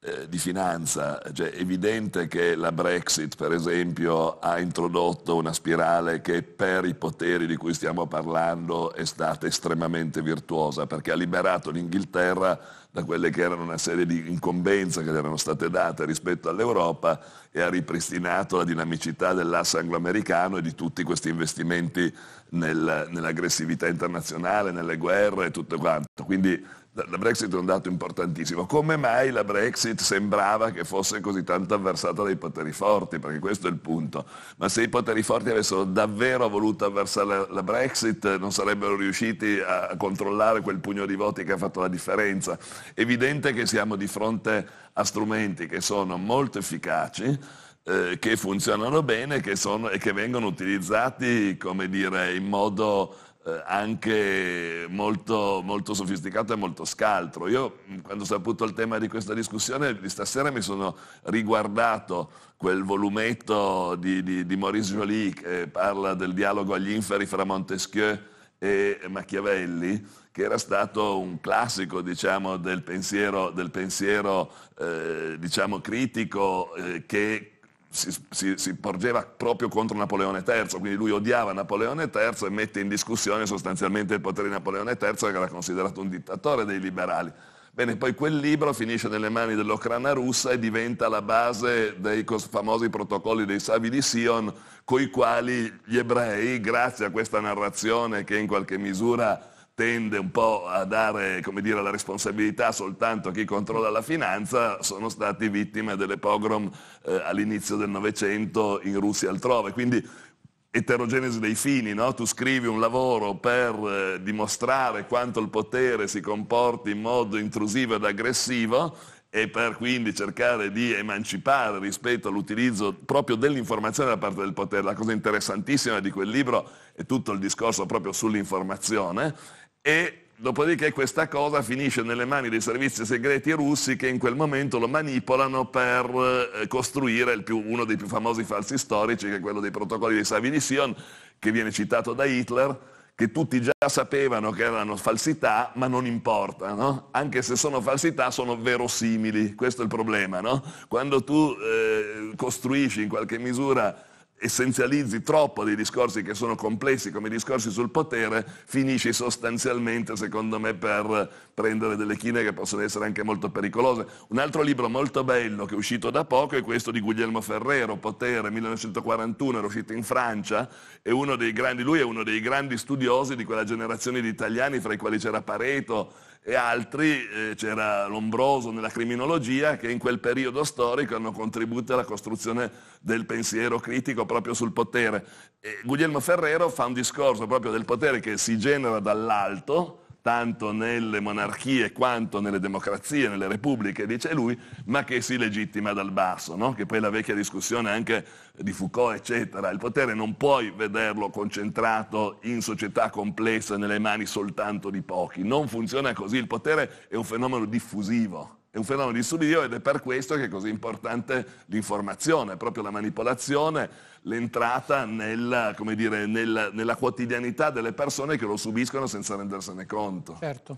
eh, di finanza, cioè, è evidente che la Brexit per esempio ha introdotto una spirale che per i poteri di cui stiamo parlando è stata estremamente virtuosa perché ha liberato l'Inghilterra da quelle che erano una serie di incombenze che gli erano state date rispetto all'Europa e ha ripristinato la dinamicità dell'asse angloamericano e di tutti questi investimenti nel, nell'aggressività internazionale, nelle guerre e tutto quanto. Quindi la Brexit è un dato importantissimo. Come mai la Brexit sembrava che fosse così tanto avversata dai poteri forti? Perché questo è il punto. Ma se i poteri forti avessero davvero voluto avversare la Brexit, non sarebbero riusciti a controllare quel pugno di voti che ha fatto la differenza. Evidente che siamo di fronte a strumenti che sono molto efficaci, eh, che funzionano bene che sono, e che vengono utilizzati, come dire, in modo eh, anche molto, molto, sofisticato e molto scaltro. Io quando ho saputo il tema di questa discussione di stasera mi sono riguardato quel volumetto di, di, di Maurice Joly che parla del dialogo agli inferi fra Montesquieu e Machiavelli, che era stato un classico diciamo, del pensiero, del pensiero eh, diciamo, critico eh, che si, si, si, porgeva proprio contro Napoleone III, quindi lui odiava Napoleone III e mette in discussione sostanzialmente il potere di Napoleone III che era considerato un dittatore dei liberali. Bene, poi quel libro finisce nelle mani dell'Ocrana russa e diventa la base dei famosi protocolli dei Savi di Sion, coi quali gli ebrei, grazie a questa narrazione che in qualche misura tende un po' a dare dire, la responsabilità soltanto a chi controlla la finanza, sono stati vittime delle pogrom eh, all'inizio del Novecento in Russia e altrove. Quindi eterogenesi dei fini, no? tu scrivi un lavoro per eh, dimostrare quanto il potere si comporti in modo intrusivo ed aggressivo e per quindi cercare di emancipare rispetto all'utilizzo proprio dell'informazione da parte del potere. La cosa interessantissima di quel libro è tutto il discorso proprio sull'informazione e dopodiché questa cosa finisce nelle mani dei servizi segreti russi che in quel momento lo manipolano per eh, costruire più, uno dei più famosi falsi storici, che è quello dei protocolli dei Savi di Sion, che viene citato da Hitler che tutti già sapevano che erano falsità, ma non importa, no? Anche se sono falsità, sono verosimili, questo è il problema, no? Quando tu eh, costruisci in qualche misura essenzializzi troppo dei discorsi che sono complessi come i discorsi sul potere, finisci sostanzialmente, secondo me, per prendere delle chine che possono essere anche molto pericolose. Un altro libro molto bello che è uscito da poco è questo di Guglielmo Ferrero, Potere, 1941, era uscito in Francia, è uno dei grandi, lui è uno dei grandi studiosi di quella generazione di italiani fra i quali c'era Pareto e altri, eh, c'era Lombroso nella criminologia, che in quel periodo storico hanno contribuito alla costruzione del pensiero critico proprio sul potere. E Guglielmo Ferrero fa un discorso proprio del potere che si genera dall'alto, tanto nelle monarchie quanto nelle democrazie, nelle repubbliche, dice lui, ma che si legittima dal basso, no? che poi la vecchia discussione anche di Foucault, eccetera, il potere non puoi vederlo concentrato in società complesse nelle mani soltanto di pochi, non funziona così, il potere è un fenomeno diffusivo. È un fenomeno diffusivo ed è per questo che è così importante l'informazione, proprio la manipolazione l'entrata nella, dire, nella, nella quotidianità delle persone che lo subiscono senza rendersene conto. Certo.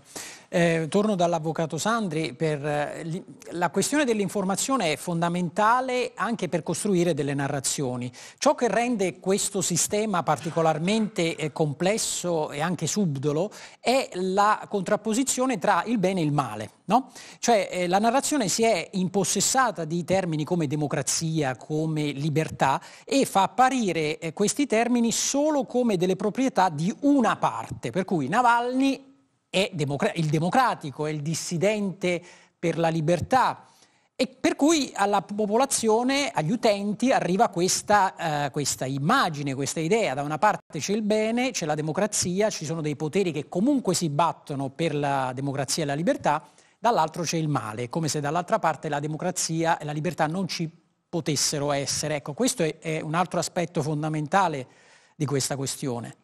Eh, torno dall'avvocato Sandri, per, eh, la questione dell'informazione è fondamentale anche per costruire delle narrazioni. Ciò che rende questo sistema particolarmente eh, complesso e anche subdolo è la contrapposizione tra il bene e il male. No? Cioè eh, la narrazione si è impossessata di termini come democrazia, come libertà e fa apparire eh, questi termini solo come delle proprietà di una parte, per cui Navalny è democra- il democratico, è il dissidente per la libertà. E per cui alla popolazione, agli utenti, arriva questa, eh, questa, immagine, questa idea. Da una parte c'è il bene, c'è la democrazia, ci sono dei poteri che comunque si battono per la democrazia e la libertà, dall'altro c'è il male, come se dall'altra parte la democrazia e la libertà non ci potessero essere. Ecco, questo è, è un altro aspetto fondamentale di questa questione.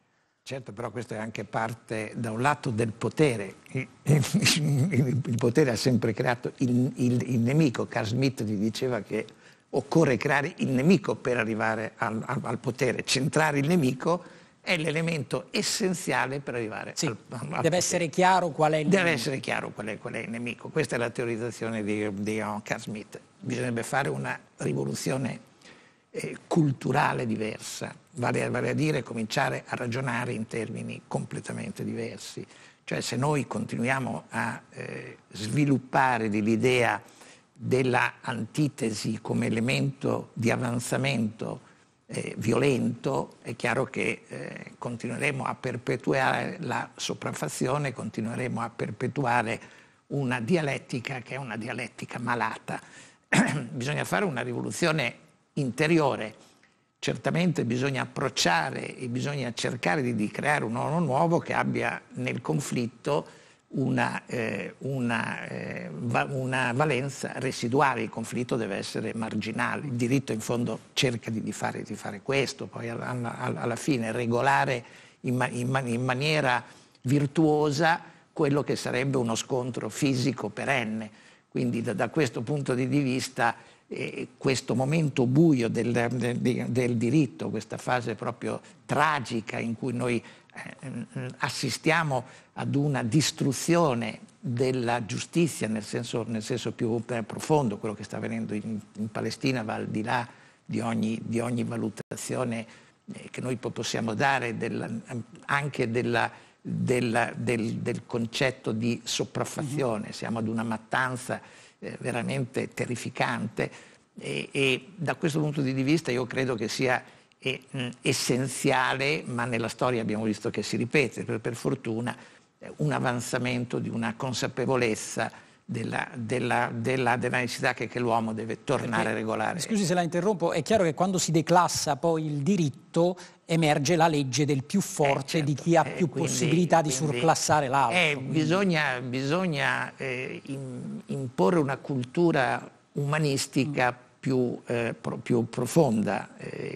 Certo, però questo è anche parte, da un lato, del potere. Il potere ha sempre creato il, il, il nemico. Carl Smith gli diceva che occorre creare il nemico per arrivare al, al, al potere. Centrare il nemico è l'elemento essenziale per arrivare sì, al, al deve potere. essere chiaro qual è il deve nemico. essere chiaro qual è, qual è, il nemico questa è la teorizzazione di, di Carl Smith bisognerebbe fare una rivoluzione eh, culturale diversa, vale a, vale a dire cominciare a ragionare in termini completamente diversi. Cioè se noi continuiamo a eh, sviluppare l'idea della antitesi come elemento di avanzamento eh, violento, è chiaro che eh, continueremo a perpetuare la sopraffazione, continueremo a perpetuare una dialettica che è una dialettica malata. [clears throat] Bisogna fare una rivoluzione interiore. Certamente bisogna approcciare e bisogna cercare di, di creare un oro nuovo che abbia nel conflitto una, eh, una, eh, va, una, valenza residuale, il conflitto deve essere marginale, il diritto in fondo cerca di, di, fare, di fare, questo, poi alla, alla fine regolare in, in, in, maniera virtuosa quello che sarebbe uno scontro fisico perenne, quindi da, da questo punto di vista eh, questo momento buio del, del, del, diritto, questa fase proprio tragica in cui noi eh, assistiamo ad una distruzione della giustizia nel senso, nel senso più profondo, quello che sta avvenendo in, in Palestina va al di là di ogni, di ogni valutazione eh, che noi possiamo dare della, anche della, della, del, del, concetto di sopraffazione, mm-hmm. siamo ad una mattanza eh, veramente terrificante e, e, da questo punto di vista io credo che sia eh, essenziale, ma nella storia abbiamo visto che si ripete, per, per fortuna, eh, un avanzamento di una consapevolezza della, della, della, della, necessità che, che l'uomo deve tornare Perché, regolare. Scusi se la interrompo, è chiaro che quando si declassa poi il diritto emerge la legge del più eh, forte, eh, certo. di chi ha eh, più quindi, possibilità quindi, di surclassare l'altro. Eh, bisogna, bisogna eh, in, imporre una cultura umanistica mm. più, eh, pro, più, profonda,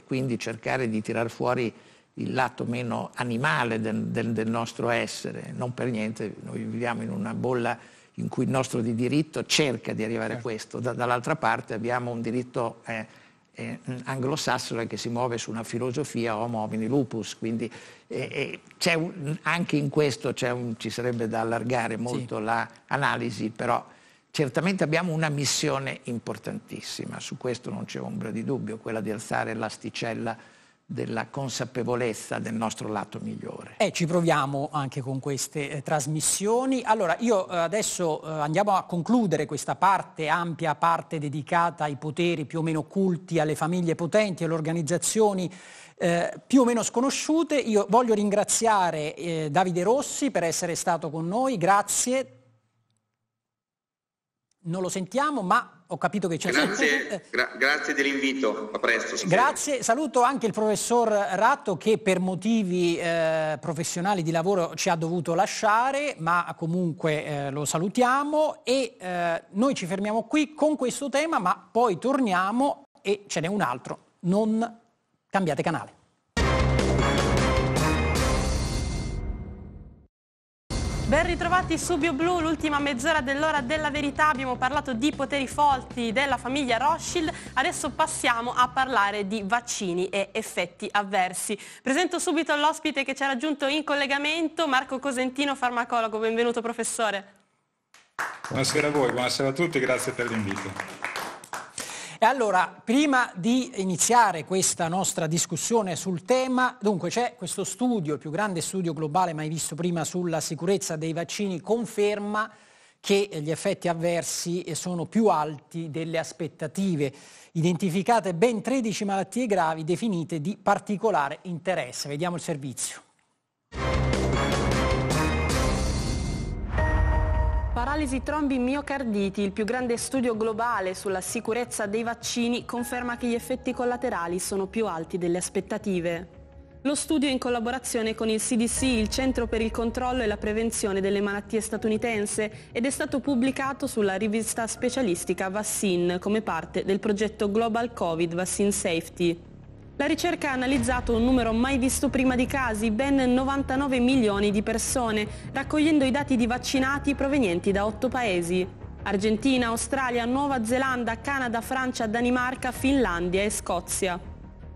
quindi cercare di tirar fuori il lato meno animale del, del, del nostro essere. Non per niente noi viviamo in una bolla in cui il nostro di diritto cerca di arrivare a certo. questo. Da, dall'altra parte abbiamo un diritto eh, eh, anglosassone che si muove su una filosofia homo homini lupus, quindi eh, eh un, anche in questo un, ci sarebbe da allargare molto sì. l'analisi, la però certamente abbiamo una missione importantissima, su questo non c'è ombra di dubbio, quella di alzare l'asticella della consapevolezza del nostro lato migliore. E eh, ci proviamo anche con queste eh, trasmissioni. Allora, io eh, adesso eh, andiamo a concludere questa parte, ampia parte dedicata ai poteri più o meno occulti, alle famiglie potenti, alle organizzazioni eh, più o meno sconosciute. Io voglio ringraziare eh, Davide Rossi per essere stato con noi, grazie. Non lo sentiamo, ma ho capito che c'è grazie, eh, gra- grazie dell'invito a presto Sofia. grazie saluto anche il professor Ratto che per motivi eh, professionali di lavoro ci ha dovuto lasciare ma comunque eh, lo salutiamo e eh, noi ci fermiamo qui con questo tema ma poi torniamo e ce n'è un altro non cambiate canale Ben ritrovati su BioBlu, l'ultima mezz'ora dell'ora della verità, abbiamo parlato di poteri folti della famiglia Rothschild, adesso passiamo a parlare di vaccini e effetti avversi. Presento subito l'ospite che ci ha raggiunto in collegamento, Marco Cosentino, farmacologo, benvenuto professore. Buonasera a voi, buonasera a tutti, grazie per l'invito allora, prima di iniziare questa nostra discussione sul tema, dunque c'è questo studio, il più grande studio globale mai visto prima sulla sicurezza dei vaccini, conferma che gli effetti avversi sono più alti delle aspettative. Identificate ben 13 malattie gravi definite di particolare interesse. Vediamo il servizio. Paralisi trombi miocarditi, il più grande studio globale sulla sicurezza dei vaccini conferma che gli effetti collaterali sono più alti delle aspettative. Lo studio è in collaborazione con il CDC, il Centro per il controllo e la prevenzione delle malattie statunitense, ed è stato pubblicato sulla rivista specialistica Vaccine come parte del progetto Global Covid Vaccine Safety. La ricerca ha analizzato un numero mai visto prima di casi, ben 99 milioni di persone, raccogliendo i dati di vaccinati provenienti da otto paesi. Argentina, Australia, Nuova Zelanda, Canada, Francia, Danimarca, Finlandia e Scozia.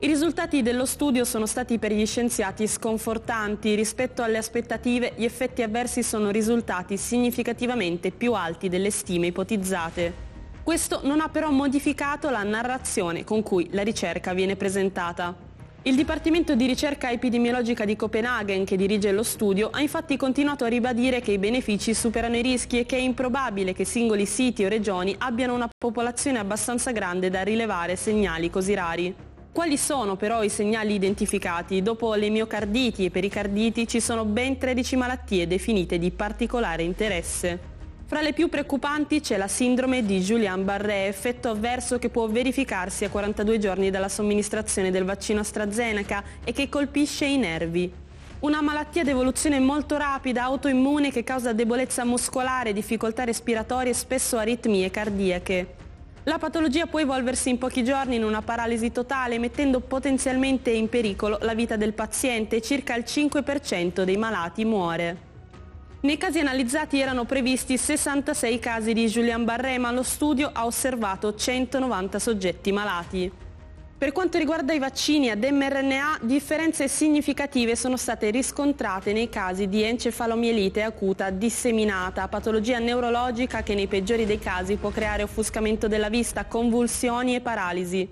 I risultati dello studio sono stati per gli scienziati sconfortanti. Rispetto alle aspettative, gli effetti avversi sono risultati significativamente più alti delle stime ipotizzate. Questo non ha però modificato la narrazione con cui la ricerca viene presentata. Il Dipartimento di ricerca epidemiologica di Copenaghen, che dirige lo studio, ha infatti continuato a ribadire che i benefici superano i rischi e che è improbabile che singoli siti o regioni abbiano una popolazione abbastanza grande da rilevare segnali così rari. Quali sono però i segnali identificati? Dopo le miocarditi e pericarditi ci sono ben 13 malattie definite di particolare interesse. Fra le più preoccupanti c'è la sindrome di Guillain-Barré, effetto avverso che può verificarsi a 42 giorni dalla somministrazione del vaccino AstraZeneca e che colpisce i nervi. Una malattia ad evoluzione molto rapida, autoimmune, che causa debolezza muscolare, difficoltà respiratorie e spesso aritmie cardiache. La patologia può evolversi in pochi giorni in una paralisi totale, mettendo potenzialmente in pericolo la vita del paziente. e Circa il 5% dei malati muore. Nei casi analizzati erano previsti 66 casi di Julian Barré, ma lo studio ha osservato 190 soggetti malati. Per quanto riguarda i vaccini ad mRNA, differenze significative sono state riscontrate nei casi di encefalomielite acuta disseminata, patologia neurologica che nei peggiori dei casi può creare offuscamento della vista, convulsioni e paralisi.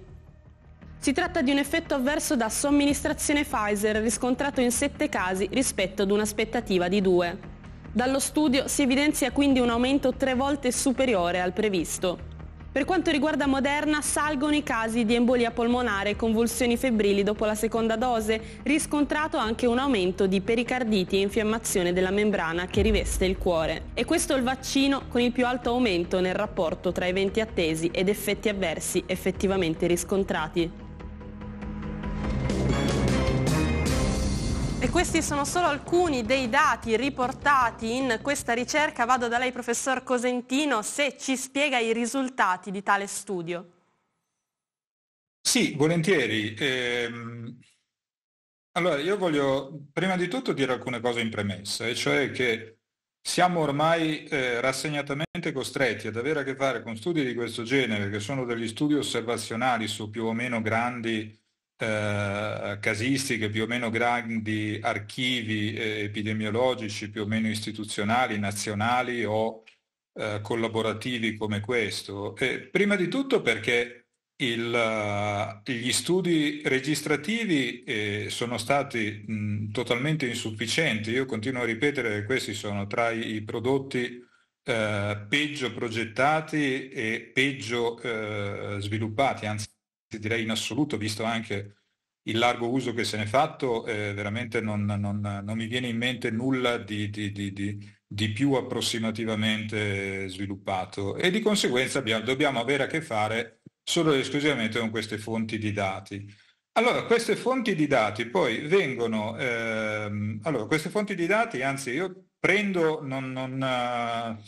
Si tratta di un effetto avverso da somministrazione Pfizer riscontrato in 7 casi rispetto ad un'aspettativa di 2. Dallo studio si evidenzia quindi un aumento tre volte superiore al previsto. Per quanto riguarda Moderna, salgono i casi di embolia polmonare e convulsioni febbrili dopo la seconda dose, riscontrato anche un aumento di pericarditi e infiammazione della membrana che riveste il cuore. E questo è il vaccino con il più alto aumento nel rapporto tra eventi attesi ed effetti avversi effettivamente riscontrati. E questi sono solo alcuni dei dati riportati in questa ricerca. Vado da lei, professor Cosentino, se ci spiega i risultati di tale studio. Sì, volentieri. Ehm... Allora, io voglio prima di tutto dire alcune cose in premessa, e cioè che siamo ormai eh, rassegnatamente costretti ad avere a che fare con studi di questo genere, che sono degli studi osservazionali su più o meno grandi eh, casistiche più o meno grandi, archivi eh, epidemiologici più o meno istituzionali, nazionali o eh, collaborativi come questo. E prima di tutto perché il, eh, gli studi registrativi eh, sono stati mh, totalmente insufficienti. Io continuo a ripetere che questi sono tra i prodotti eh, peggio progettati e peggio sviluppati, anzi direi in assoluto, visto anche il largo uso che se ne è fatto, eh, veramente non, non, non, mi viene in mente nulla di, di, di, di, più approssimativamente sviluppato e di conseguenza abbiamo, dobbiamo avere a che fare solo ed esclusivamente con queste fonti di dati. Allora, queste fonti di dati poi vengono, ehm, allora, queste fonti di dati, anzi io prendo, non, non, eh,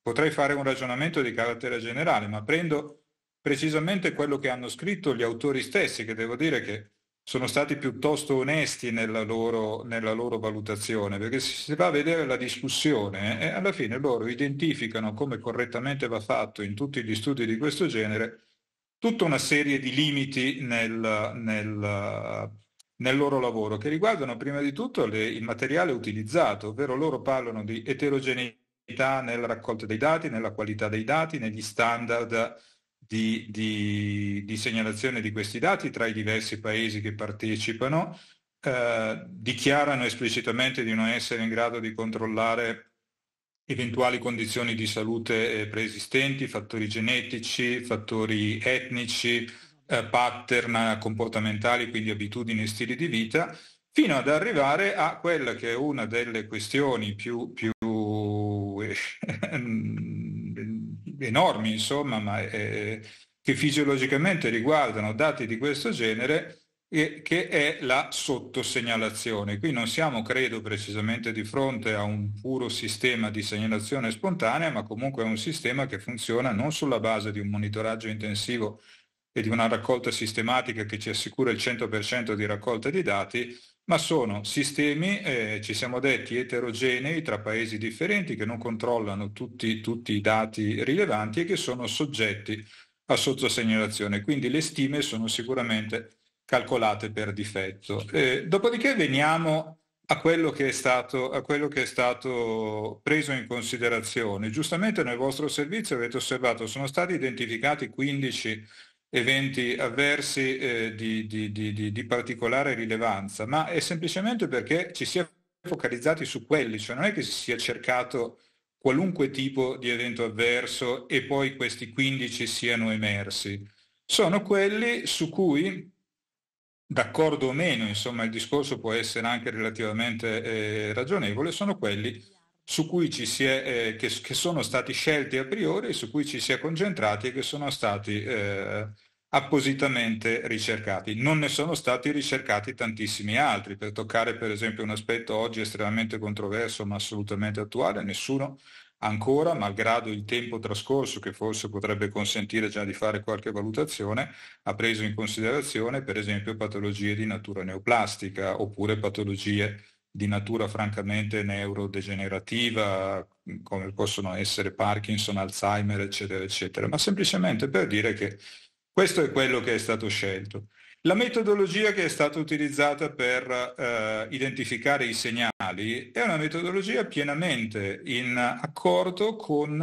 potrei fare un ragionamento di carattere generale, ma prendo precisamente quello che hanno scritto gli autori stessi, che devo dire che sono stati piuttosto onesti nella loro, nella loro valutazione, perché se si va a vedere la discussione e eh, alla fine loro identificano, come correttamente va fatto in tutti gli studi di questo genere, tutta una serie di limiti nel, nel, nel loro lavoro, che riguardano prima di tutto le, il materiale utilizzato, ovvero loro parlano di eterogeneità nella raccolta dei dati, nella qualità dei dati, negli standard di, di, di segnalazione di questi dati tra i diversi paesi che partecipano, eh, dichiarano esplicitamente di non essere in grado di controllare eventuali condizioni di salute eh, preesistenti, fattori genetici, fattori etnici, eh, pattern comportamentali, quindi abitudini e stili di vita, fino ad arrivare a quella che è una delle questioni più, più eh, enormi, insomma, ma, eh, eh, che fisiologicamente riguardano dati di questo genere, e, che è la sottosegnalazione. Qui non siamo, credo, precisamente di fronte a un puro sistema di segnalazione spontanea, ma comunque è un sistema che funziona non sulla base di un monitoraggio intensivo e di una raccolta sistematica che ci assicura il 100% di raccolta di dati, ma sono sistemi, eh, ci siamo detti, eterogenei tra paesi differenti che non controllano tutti, tutti i dati rilevanti e che sono soggetti a sottosegnalazione. Quindi le stime sono sicuramente calcolate per difetto. Eh, dopodiché veniamo a quello, stato, a quello, che è stato, preso in considerazione. Giustamente nel vostro servizio avete osservato, sono stati identificati 15 eventi avversi eh, di, di, di, di, particolare rilevanza, ma è semplicemente perché ci si è focalizzati su quelli, cioè non è che si sia cercato qualunque tipo di evento avverso e poi questi 15 siano emersi. Sono quelli su cui, d'accordo o meno, insomma il discorso può essere anche relativamente eh, ragionevole, sono quelli su cui ci si è, eh, che, che, sono stati scelti a priori, su cui ci si è concentrati e che sono stati eh, appositamente ricercati. Non ne sono stati ricercati tantissimi altri, per toccare per esempio un aspetto oggi estremamente controverso ma assolutamente attuale, nessuno ancora, malgrado il tempo trascorso che forse potrebbe consentire già di fare qualche valutazione, ha preso in considerazione per esempio patologie di natura neoplastica oppure patologie di natura francamente neurodegenerativa, come possono essere Parkinson, Alzheimer, eccetera, eccetera, ma semplicemente per dire che questo è quello che è stato scelto. La metodologia che è stata utilizzata per eh, identificare i segnali è una metodologia pienamente in accordo con,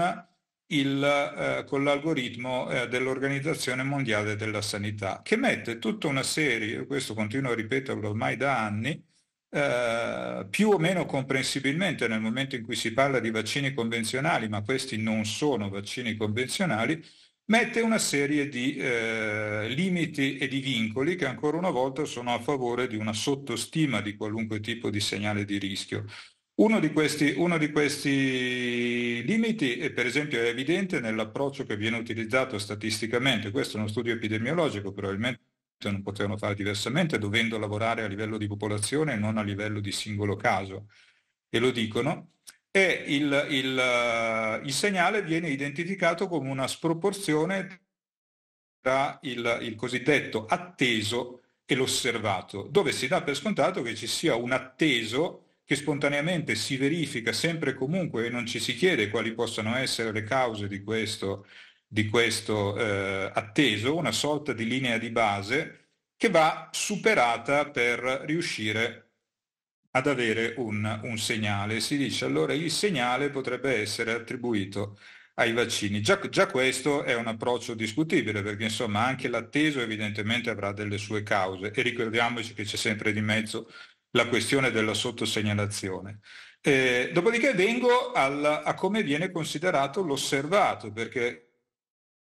il, eh, con l'algoritmo eh, dell'Organizzazione Mondiale della Sanità, che mette tutta una serie, questo continuo a ripeterlo ormai da anni, Uh, più o meno comprensibilmente nel momento in cui si parla di vaccini convenzionali, ma questi non sono vaccini convenzionali, mette una serie di eh, limiti e di vincoli che ancora una volta sono a favore di una sottostima di qualunque tipo di segnale di rischio. Uno di, questi, uno di questi, limiti, è, per esempio, è evidente nell'approccio che viene utilizzato statisticamente, questo è uno studio epidemiologico, probabilmente non potevano fare diversamente, dovendo lavorare a livello di popolazione e non a livello di singolo caso, e lo dicono, e il, il, eh, il segnale viene identificato come una sproporzione tra il, il cosiddetto atteso e l'osservato, dove si dà per scontato che ci sia un atteso che spontaneamente si verifica sempre e comunque e non ci si chiede quali possano essere le cause di questo, di questo eh, atteso, una sorta di linea di base che va superata per riuscire ad avere un, un segnale. Si dice allora il segnale potrebbe essere attribuito ai vaccini. Già, già, questo è un approccio discutibile perché insomma anche l'atteso evidentemente avrà delle sue cause e ricordiamoci che c'è sempre di mezzo la questione della sottosegnalazione. Eh, dopodiché vengo al, a come viene considerato l'osservato perché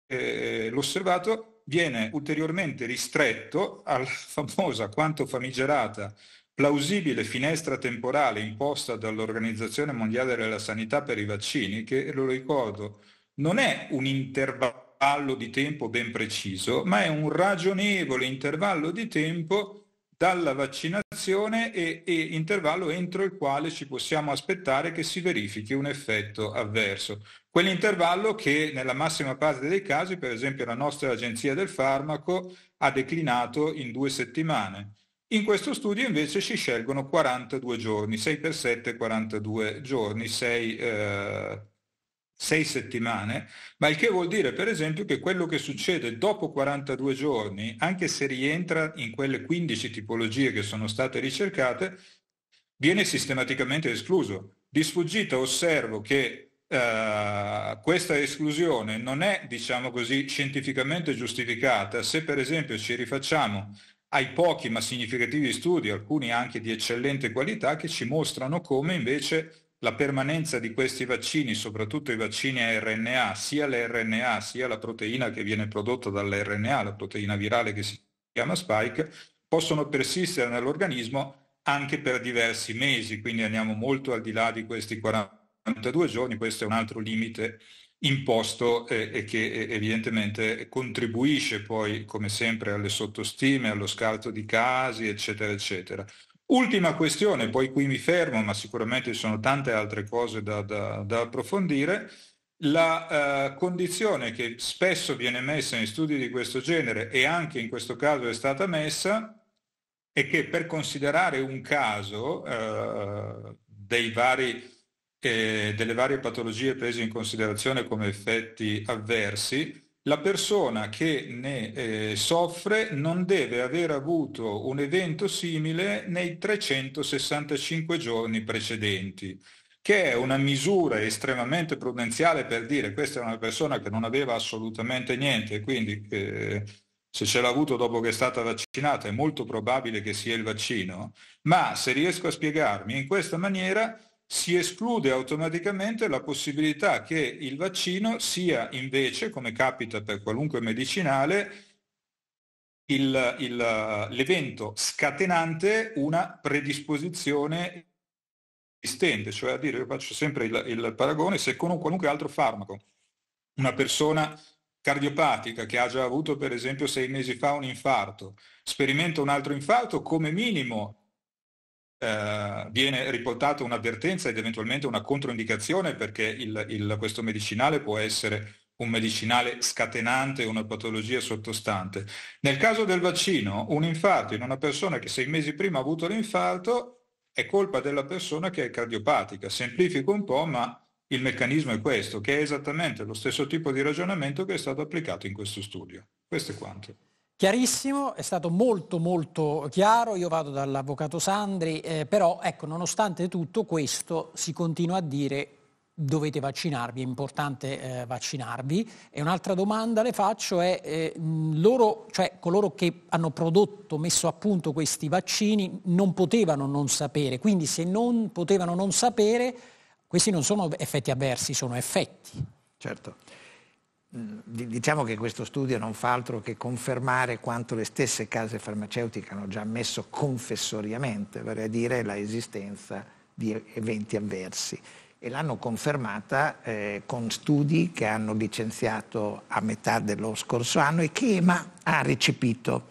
eh, l'osservato viene ulteriormente ristretto alla [laughs] famosa quanto famigerata plausibile finestra temporale imposta dall'Organizzazione Mondiale della Sanità per i vaccini, che, lo ricordo, non è un intervallo di tempo ben preciso, ma è un ragionevole intervallo di tempo dalla vaccinazione e, e, intervallo entro il quale ci possiamo aspettare che si verifichi un effetto avverso. Quell'intervallo che nella massima parte dei casi, per esempio la nostra agenzia del farmaco, ha declinato in due settimane. In questo studio invece si scelgono 42 giorni, 6 per 7 42 giorni, 6, eh, 6 settimane, ma il che vuol dire per esempio che quello che succede dopo 42 giorni, anche se rientra in quelle 15 tipologie che sono state ricercate, viene sistematicamente escluso. Di sfuggita osservo che eh, questa esclusione non è, diciamo così, scientificamente giustificata se per esempio ci rifacciamo ai pochi ma significativi studi, alcuni anche di eccellente qualità, che ci mostrano come invece la permanenza di questi vaccini, soprattutto i vaccini a RNA, sia l'RNA sia la proteina che viene prodotta dall'RNA, la proteina virale che si chiama spike, possono persistere nell'organismo anche per diversi mesi, quindi andiamo molto al di là di questi 42 giorni, questo è un altro limite imposto eh, e che evidentemente contribuisce poi, come sempre, alle sottostime, allo scarto di casi, eccetera, eccetera. Ultima questione, poi qui mi fermo, ma sicuramente ci sono tante altre cose da, da, da approfondire. La eh, condizione che spesso viene messa in studi di questo genere e anche in questo caso è stata messa è che per considerare un caso eh, dei vari eh, delle varie patologie prese in considerazione come effetti avversi, la persona che ne eh, soffre non deve aver avuto un evento simile nei 365 giorni precedenti, che è una misura estremamente prudenziale per dire questa è una persona che non aveva assolutamente niente, quindi eh, se ce l'ha avuto dopo che è stata vaccinata è molto probabile che sia il vaccino, ma se riesco a spiegarmi in questa maniera si esclude automaticamente la possibilità che il vaccino sia invece, come capita per qualunque medicinale, il, il, l'evento scatenante una predisposizione esistente, cioè a dire, io faccio sempre il, il paragone, se con un qualunque altro farmaco una persona cardiopatica che ha già avuto per esempio sei mesi fa un infarto, sperimenta un altro infarto, come minimo eh, viene riportata un'avvertenza ed eventualmente una controindicazione perché il, il, questo medicinale può essere un medicinale scatenante una patologia sottostante. Nel caso del vaccino, un infarto in una persona che sei mesi prima ha avuto l'infarto è colpa della persona che è cardiopatica. Semplifico un po', ma il meccanismo è questo, che è esattamente lo stesso tipo di ragionamento che è stato applicato in questo studio. Questo è quanto chiarissimo, è stato molto molto chiaro, io vado dall'avvocato Sandri, eh, però ecco, nonostante tutto questo si continua a dire dovete vaccinarvi, è importante eh, vaccinarvi. E un'altra domanda le faccio è, eh, loro, cioè coloro che hanno prodotto, messo a punto questi vaccini, non potevano non sapere, quindi se non potevano non sapere, questi non sono effetti avversi, sono effetti. Certo. Mm, diciamo che questo studio non fa altro che confermare quanto le stesse case farmaceutiche hanno già ammesso confessoriamente, vale a dire la esistenza di eventi avversi e l'hanno confermata eh, con studi che hanno licenziato a metà dello scorso anno e che EMA ha recepito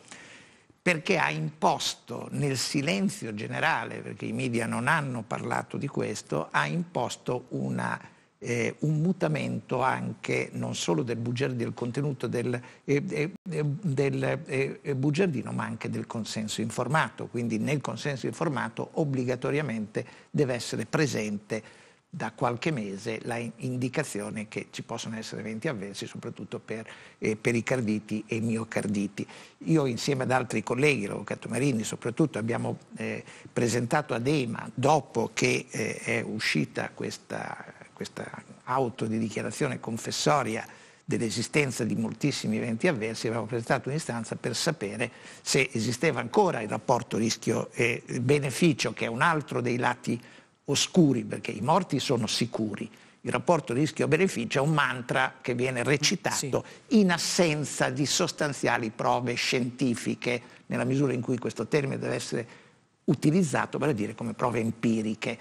perché ha imposto nel silenzio generale, perché i media non hanno parlato di questo, ha imposto una eh, un mutamento anche non solo del, bugiardino, del contenuto del, eh, eh, eh del eh, eh, bugiardino, ma anche del consenso informato. Quindi nel consenso informato obbligatoriamente deve essere presente da qualche mese l'indicazione che ci possono essere eventi avversi, soprattutto per eh, pericarditi e miocarditi. Io insieme ad altri colleghi, l'avvocato Marini soprattutto, abbiamo presentato ad EMA, dopo che è uscita questa questa autodichiarazione confessoria dell'esistenza di moltissimi eventi avversi, avevamo presentato un'istanza per sapere se esisteva ancora il rapporto rischio-beneficio, che è un altro dei lati oscuri, perché i morti sono sicuri. Il rapporto rischio-beneficio è un mantra che viene recitato mm, sì. in assenza di sostanziali prove scientifiche, nella misura in cui questo termine deve essere utilizzato, vale a dire come prove empiriche.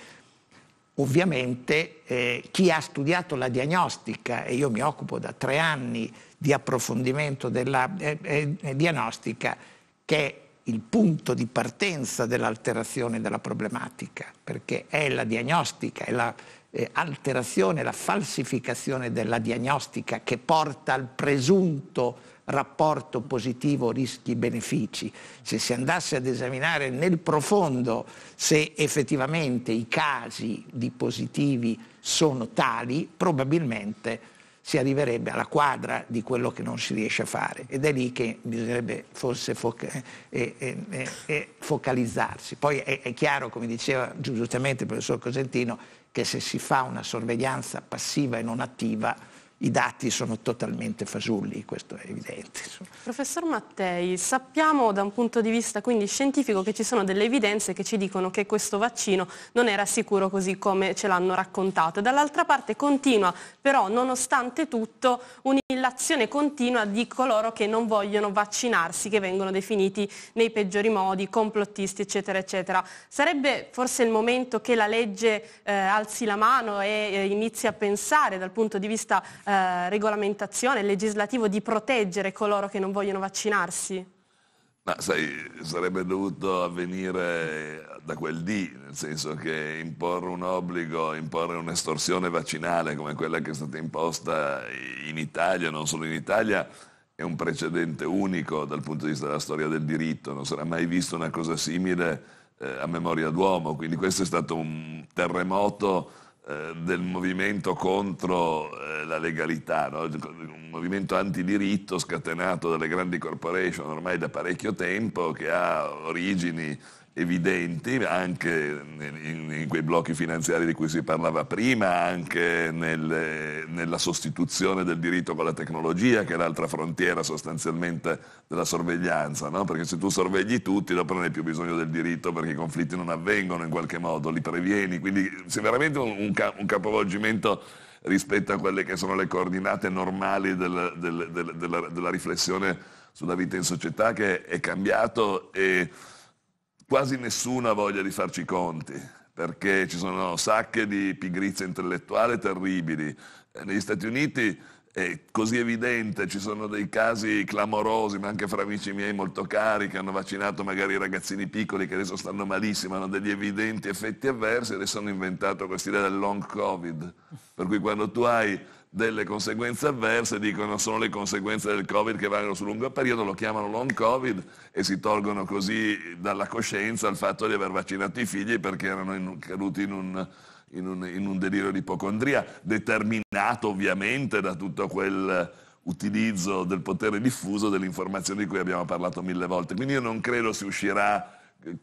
Ovviamente eh, chi ha studiato la diagnostica, e io mi occupo da tre anni di approfondimento della eh, eh, diagnostica, che il punto di partenza dell'alterazione della problematica, perché è la diagnostica, è la eh, la falsificazione della diagnostica che porta al presunto rapporto positivo rischi-benefici. Se si andasse ad esaminare nel profondo se effettivamente i casi di positivi sono tali, probabilmente si arriverebbe alla quadra di quello che non si riesce a fare ed è lì che bisognerebbe forse foca eh eh, eh, eh, eh, focalizzarsi. Poi è, è, chiaro, come diceva giustamente il professor Cosentino, che se si fa una sorveglianza passiva e non attiva i dati sono totalmente fasulli, questo è evidente. Professor Mattei, sappiamo da un punto di vista quindi scientifico che ci sono delle evidenze che ci dicono che questo vaccino non era sicuro così come ce l'hanno raccontato. Dall'altra parte continua però, nonostante tutto, un'illazione continua di coloro che non vogliono vaccinarsi, che vengono definiti nei peggiori modi, complottisti, eccetera, eccetera. Sarebbe forse il momento che la legge eh, alzi la mano e eh, inizi a pensare dal punto di vista eh, eh, regolamentazione legislativo di proteggere coloro che non vogliono vaccinarsi? Ma sai, sarebbe dovuto avvenire da quel dì, nel senso che imporre un obbligo, imporre un'estorsione vaccinale come quella che è stata imposta in Italia, non solo in Italia, è un precedente unico dal punto di vista della storia del diritto, non sarà mai vista una cosa simile eh, a memoria d'uomo, quindi questo è stato un terremoto eh, del movimento contro eh, la legalità, no? un movimento antidiritto scatenato dalle grandi corporation ormai da parecchio tempo che ha origini evidenti anche in, in, quei blocchi finanziari di cui si parlava prima, anche nel, nella sostituzione del diritto con la tecnologia, che è l'altra frontiera sostanzialmente della sorveglianza, no? perché se tu sorvegli tutti dopo non hai più bisogno del diritto perché i conflitti non avvengono in qualche modo, li previeni, quindi c'è veramente un, un, un capovolgimento rispetto a quelle che sono le coordinate normali del, del, del, della, della riflessione sulla vita in società che è cambiato e quasi nessuno ha voglia di farci i conti, perché ci sono sacche di pigrizia intellettuale terribili. Eh, negli Stati Uniti è così evidente, ci sono dei casi clamorosi, ma anche fra amici miei molto cari che hanno vaccinato magari i ragazzini piccoli che adesso stanno malissimo, hanno degli evidenti effetti avversi e adesso hanno inventato questa idea del long covid, per cui quando tu hai delle conseguenze avverse, dicono sono le conseguenze del Covid che vanno sul lungo periodo, lo chiamano long Covid e si tolgono così dalla coscienza il fatto di aver vaccinato i figli perché erano in, caduti in un, in, un, in un, delirio di ipocondria, determinato ovviamente da tutto quel utilizzo del potere diffuso dell'informazione di cui abbiamo parlato mille volte. Quindi io non credo si uscirà eh,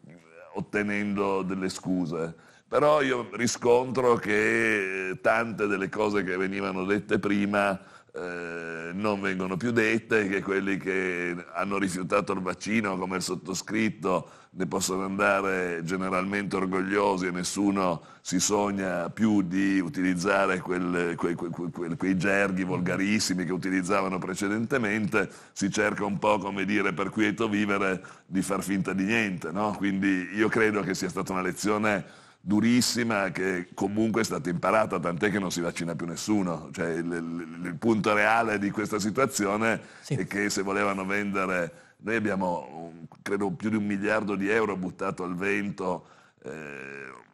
ottenendo delle scuse però io riscontro che eh, tante delle cose che venivano dette prima eh, non vengono più dette, che quelli che hanno rifiutato il vaccino, come il sottoscritto, ne possono andare generalmente orgogliosi e nessuno si sogna più di utilizzare quel, quei, quei, quei gerghi volgarissimi che utilizzavano precedentemente, si cerca un po', come dire, per quieto vivere di far finta di niente. No? Quindi io credo che sia stata una lezione durissima che comunque è stata imparata, tant'è che non si vaccina più nessuno. Cioè, il, il, il, punto reale di questa situazione sì. è che se volevano vendere, noi abbiamo credo più di un miliardo di euro buttato al vento. Eh,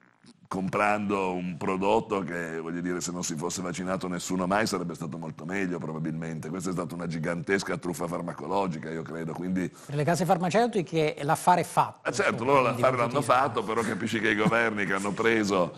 comprando un prodotto che, voglio dire, se non si fosse vaccinato nessuno mai sarebbe stato molto meglio probabilmente. Questa è stata una gigantesca truffa farmacologica, io credo. Quindi... Per le case farmaceutiche l'affare è fatto. Eh certo, loro l'affare l'hanno fatto, però capisci che i governi che hanno preso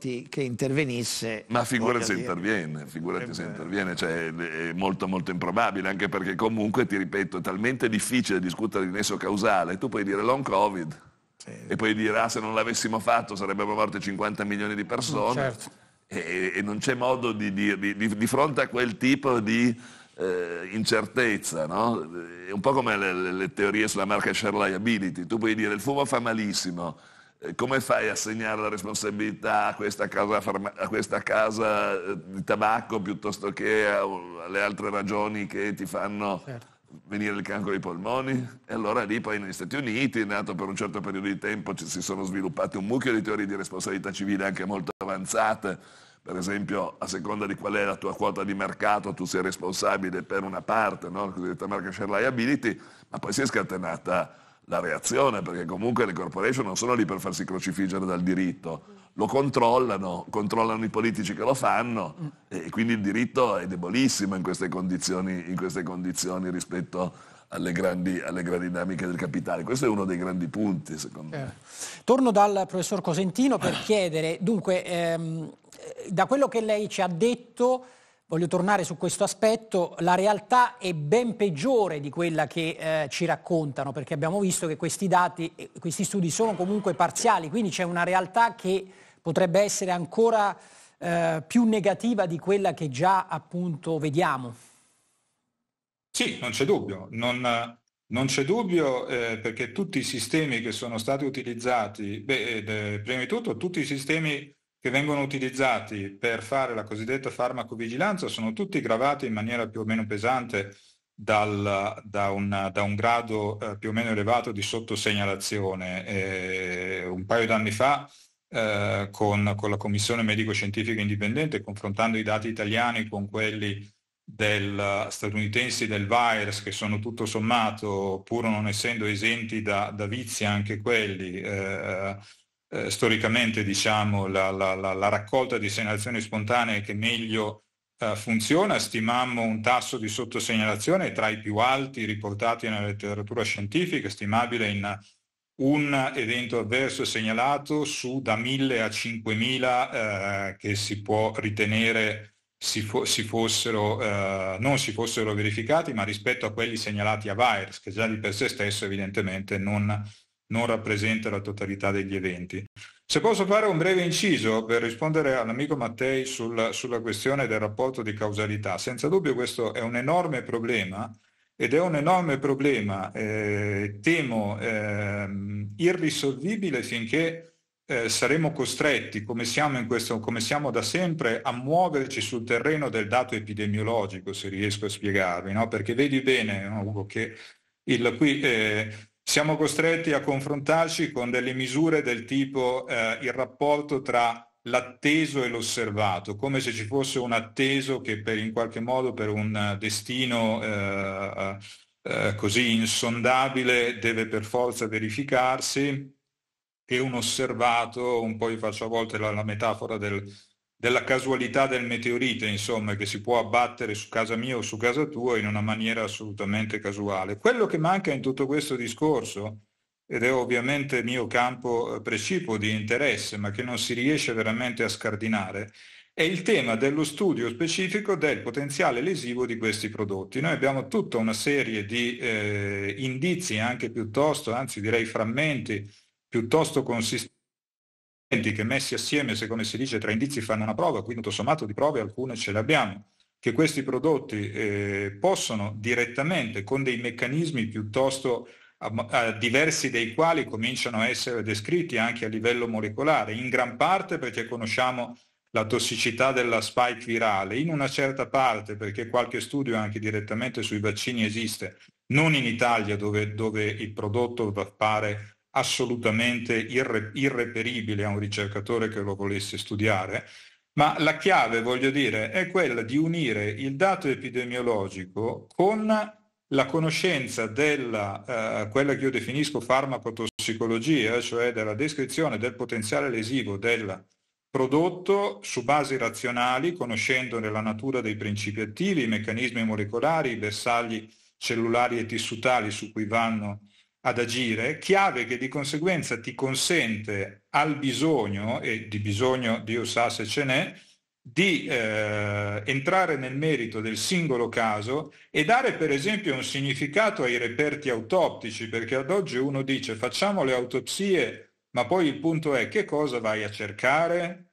che intervenisse. Ma figurati se interviene, figurati se interviene, cioè, è molto molto improbabile, anche perché comunque, ti ripeto, è talmente difficile discutere di nesso causale, tu puoi dire long covid, cioè, e poi dirà, se non l'avessimo fatto sarebbero morte 50 milioni di persone. Mm, certo. E, e, non c'è modo di dire, di, di, fronte a quel tipo di eh, incertezza, no? È un po' come le, le, le teorie sulla market share liability. Tu puoi dire, il fumo fa malissimo, eh, come fai a segnare la responsabilità a questa casa, a questa casa eh, di tabacco piuttosto che alle altre ragioni che ti fanno... Certo venire il cancro ai polmoni e allora lì poi negli Stati Uniti è nato per un certo periodo di tempo, ci si sono sviluppate un mucchio di teorie di responsabilità civile anche molto avanzate, per esempio a seconda di qual è la tua quota di mercato tu sei responsabile per una parte, no? la cosiddetta market share liability, ma poi si è scatenata la reazione perché comunque le corporation non sono lì per farsi crocifiggere dal diritto, lo controllano, controllano i politici che lo fanno mm. e quindi il diritto è debolissimo in queste condizioni, in queste condizioni rispetto alle grandi, alle grandi, dinamiche del capitale. Questo è uno dei grandi punti, secondo eh. me. Certo. Torno dal professor Cosentino per chiedere, dunque, ehm, da quello che lei ci ha detto... Voglio tornare su questo aspetto, la realtà è ben peggiore di quella che eh, ci raccontano perché abbiamo visto che questi dati, eh, questi studi sono comunque parziali, quindi c'è una realtà che potrebbe essere ancora eh, più negativa di quella che già appunto vediamo. Sì, non c'è dubbio, non, non c'è dubbio eh, perché tutti i sistemi che sono stati utilizzati, beh, eh, prima di tutto tutti i sistemi che vengono utilizzati per fare la cosiddetta farmacovigilanza sono tutti gravati in maniera più o meno pesante dal, da, un, da, un, grado eh, più o meno elevato di sottosegnalazione. E un paio d'anni fa eh, con, con, la Commissione Medico-Scientifica Indipendente, confrontando i dati italiani con quelli del, statunitensi del virus, che sono tutto sommato, pur non essendo esenti da, da vizi anche quelli, eh, eh, storicamente diciamo, la, la, la, la, raccolta di segnalazioni spontanee che meglio eh, funziona, stimammo un tasso di sottosegnalazione tra i più alti riportati nella letteratura scientifica, stimabile in un evento avverso segnalato su da 1000 a 5000 eh, che si può ritenere si, fo- si fossero, eh, non si fossero verificati, ma rispetto a quelli segnalati a virus, che già di per sé stesso evidentemente non non rappresenta la totalità degli eventi. Se posso fare un breve inciso per rispondere all'amico Mattei sulla, sulla questione del rapporto di causalità, senza dubbio questo è un enorme problema ed è un enorme problema, eh, temo, eh, irrisolvibile finché eh, saremo costretti, come siamo, in questo, come siamo da sempre, a muoverci sul terreno del dato epidemiologico, se riesco a spiegarvi, no? perché vedi bene no, Ugo, che il, qui, eh, siamo costretti a confrontarci con delle misure del tipo eh, il rapporto tra l'atteso e l'osservato, come se ci fosse un atteso che per, in qualche modo per un eh, destino eh, eh, eh, così insondabile deve per forza verificarsi e un osservato, un po' io faccio a volte la, la metafora del, della casualità del meteorite, insomma, che si può abbattere su casa mia o su casa tua in una maniera assolutamente casuale. Quello che manca in tutto questo discorso, ed è ovviamente mio campo eh, precipuo di interesse, ma che non si riesce veramente a scardinare, è il tema dello studio specifico del potenziale lesivo di questi prodotti. Noi abbiamo tutta una serie di eh, indizi, anche piuttosto, anzi direi frammenti, piuttosto consistenti che messi assieme, se si dice, tra indizi fanno una prova, quindi tutto sommato di prove alcune ce le abbiamo, che questi prodotti eh, possono direttamente, con dei meccanismi piuttosto diversi dei quali cominciano a essere descritti anche a livello molecolare, in gran parte perché conosciamo la tossicità della spike virale, in una certa parte perché qualche studio anche direttamente sui vaccini esiste, non in Italia dove, dove il prodotto appare assolutamente irre, irreperibile a un ricercatore che lo volesse studiare, ma la chiave, voglio dire, è quella di unire il dato epidemiologico con la conoscenza della, eh, quella che io definisco farmacotossicologia, cioè della descrizione del potenziale lesivo del prodotto su basi razionali, conoscendone la natura dei principi attivi, i meccanismi molecolari, i bersagli cellulari e tissutali su cui vanno ad agire, chiave che di conseguenza ti consente al bisogno, e di bisogno Dio sa se ce n'è, di eh, entrare nel merito del singolo caso e dare per esempio un significato ai reperti autoptici, perché ad oggi uno dice facciamo le autopsie, ma poi il punto è che cosa vai a cercare,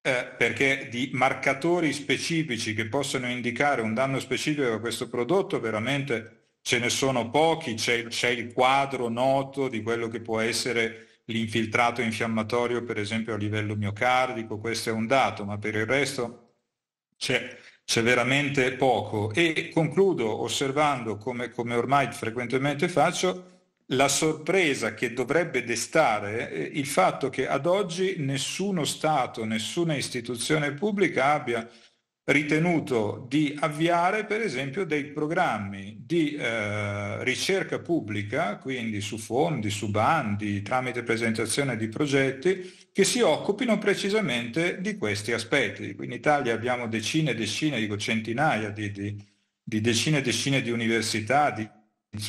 eh, perché di marcatori specifici che possono indicare un danno specifico a questo prodotto veramente ce ne sono pochi, c'è, c'è il quadro noto di quello che può essere l'infiltrato infiammatorio per esempio a livello miocardico, questo è un dato, ma per il resto c'è, c'è veramente poco. E concludo osservando, come, come, ormai frequentemente faccio, la sorpresa che dovrebbe destare eh, il fatto che ad oggi nessuno Stato, nessuna istituzione pubblica abbia ritenuto di avviare per esempio dei programmi di eh, ricerca pubblica, quindi su fondi, su bandi, tramite presentazione di progetti, che si occupino precisamente di questi aspetti. Qui in Italia abbiamo decine e decine, dico centinaia di, di, di decine e decine di università, di,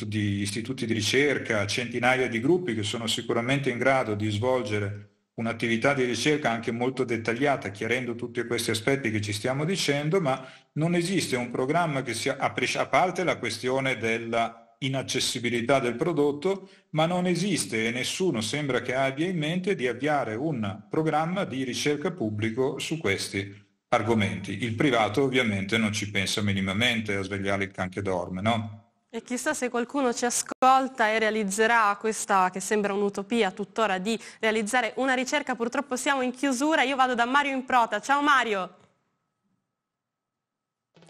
di istituti di ricerca, centinaia di gruppi che sono sicuramente in grado di svolgere un'attività di ricerca anche molto dettagliata, chiarendo tutti questi aspetti che ci stiamo dicendo, ma non esiste un programma che sia, a, pres- a parte la questione della inaccessibilità del prodotto, ma non esiste e nessuno sembra che abbia in mente di avviare un programma di ricerca pubblico su questi argomenti. Il privato ovviamente non ci pensa minimamente a svegliare il can che dorme, no? E chissà se qualcuno ci ascolta e realizzerà questa che sembra un'utopia tuttora di realizzare una ricerca, purtroppo siamo in chiusura, io vado da Mario in prota. ciao Mario!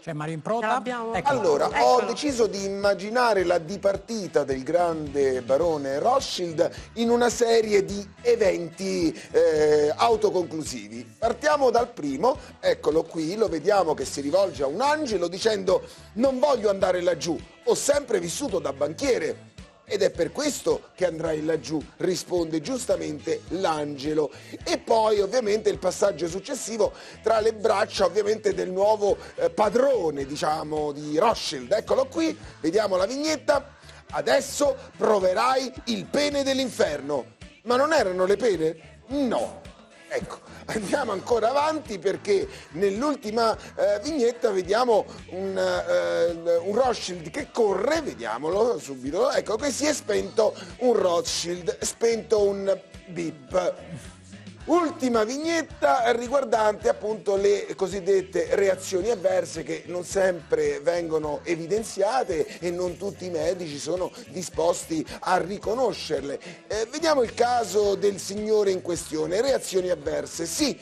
C'è Marin Prota? Ecco. Allora, Eccolo. ho deciso di immaginare la dipartita del grande barone Rothschild in una serie di eventi eh, autoconclusivi. Partiamo dal primo, eccolo qui, lo vediamo che si rivolge a un angelo dicendo non voglio andare laggiù, ho sempre vissuto da banchiere, ed è per questo che andrai laggiù, risponde giustamente l'angelo. E poi ovviamente il passaggio successivo tra le braccia ovviamente del nuovo eh, padrone, diciamo, di Rothschild. Eccolo qui, vediamo la vignetta. Adesso proverai il pene dell'inferno. Ma non erano le pene? No, Ecco, [laughs] andiamo ancora avanti perché nell'ultima eh, vignetta vediamo un, eh, un, Rothschild che corre, vediamolo subito, ecco che si è spento un Rothschild, spento un bip. Ultima vignetta riguardante appunto le cosiddette reazioni avverse che non sempre vengono evidenziate e non tutti i medici sono disposti a riconoscerle. Eh, vediamo il caso del signore in questione. Reazioni avverse, sì,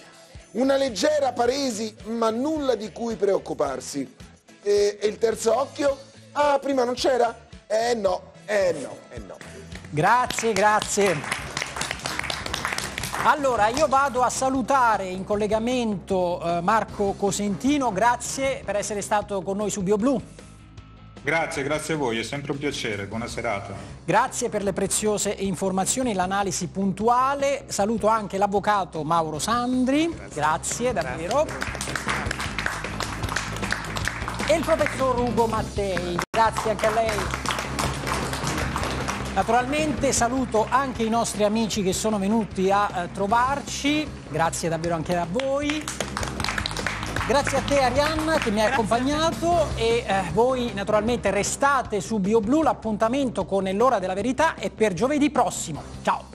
una leggera paresi ma nulla di cui preoccuparsi. E, eh, e il terzo occhio? Ah, prima non c'era? Eh no, eh no, eh no. Grazie, grazie. Allora, io vado a salutare in collegamento eh, Marco Cosentino, grazie per essere stato con noi su BioBlu. Grazie, grazie a voi, è sempre un piacere, buona serata. Grazie per le preziose informazioni, l'analisi puntuale. Saluto anche l'avvocato Mauro Sandri, grazie, grazie davvero. Grazie. E il professor Ugo Mattei, grazie anche a lei. Naturalmente saluto anche i nostri amici che sono venuti a eh, trovarci, grazie davvero anche a voi. Grazie a te Arianna che mi hai accompagnato e eh, voi naturalmente restate su BioBlu, l'appuntamento con l'ora della verità è per giovedì prossimo. Ciao!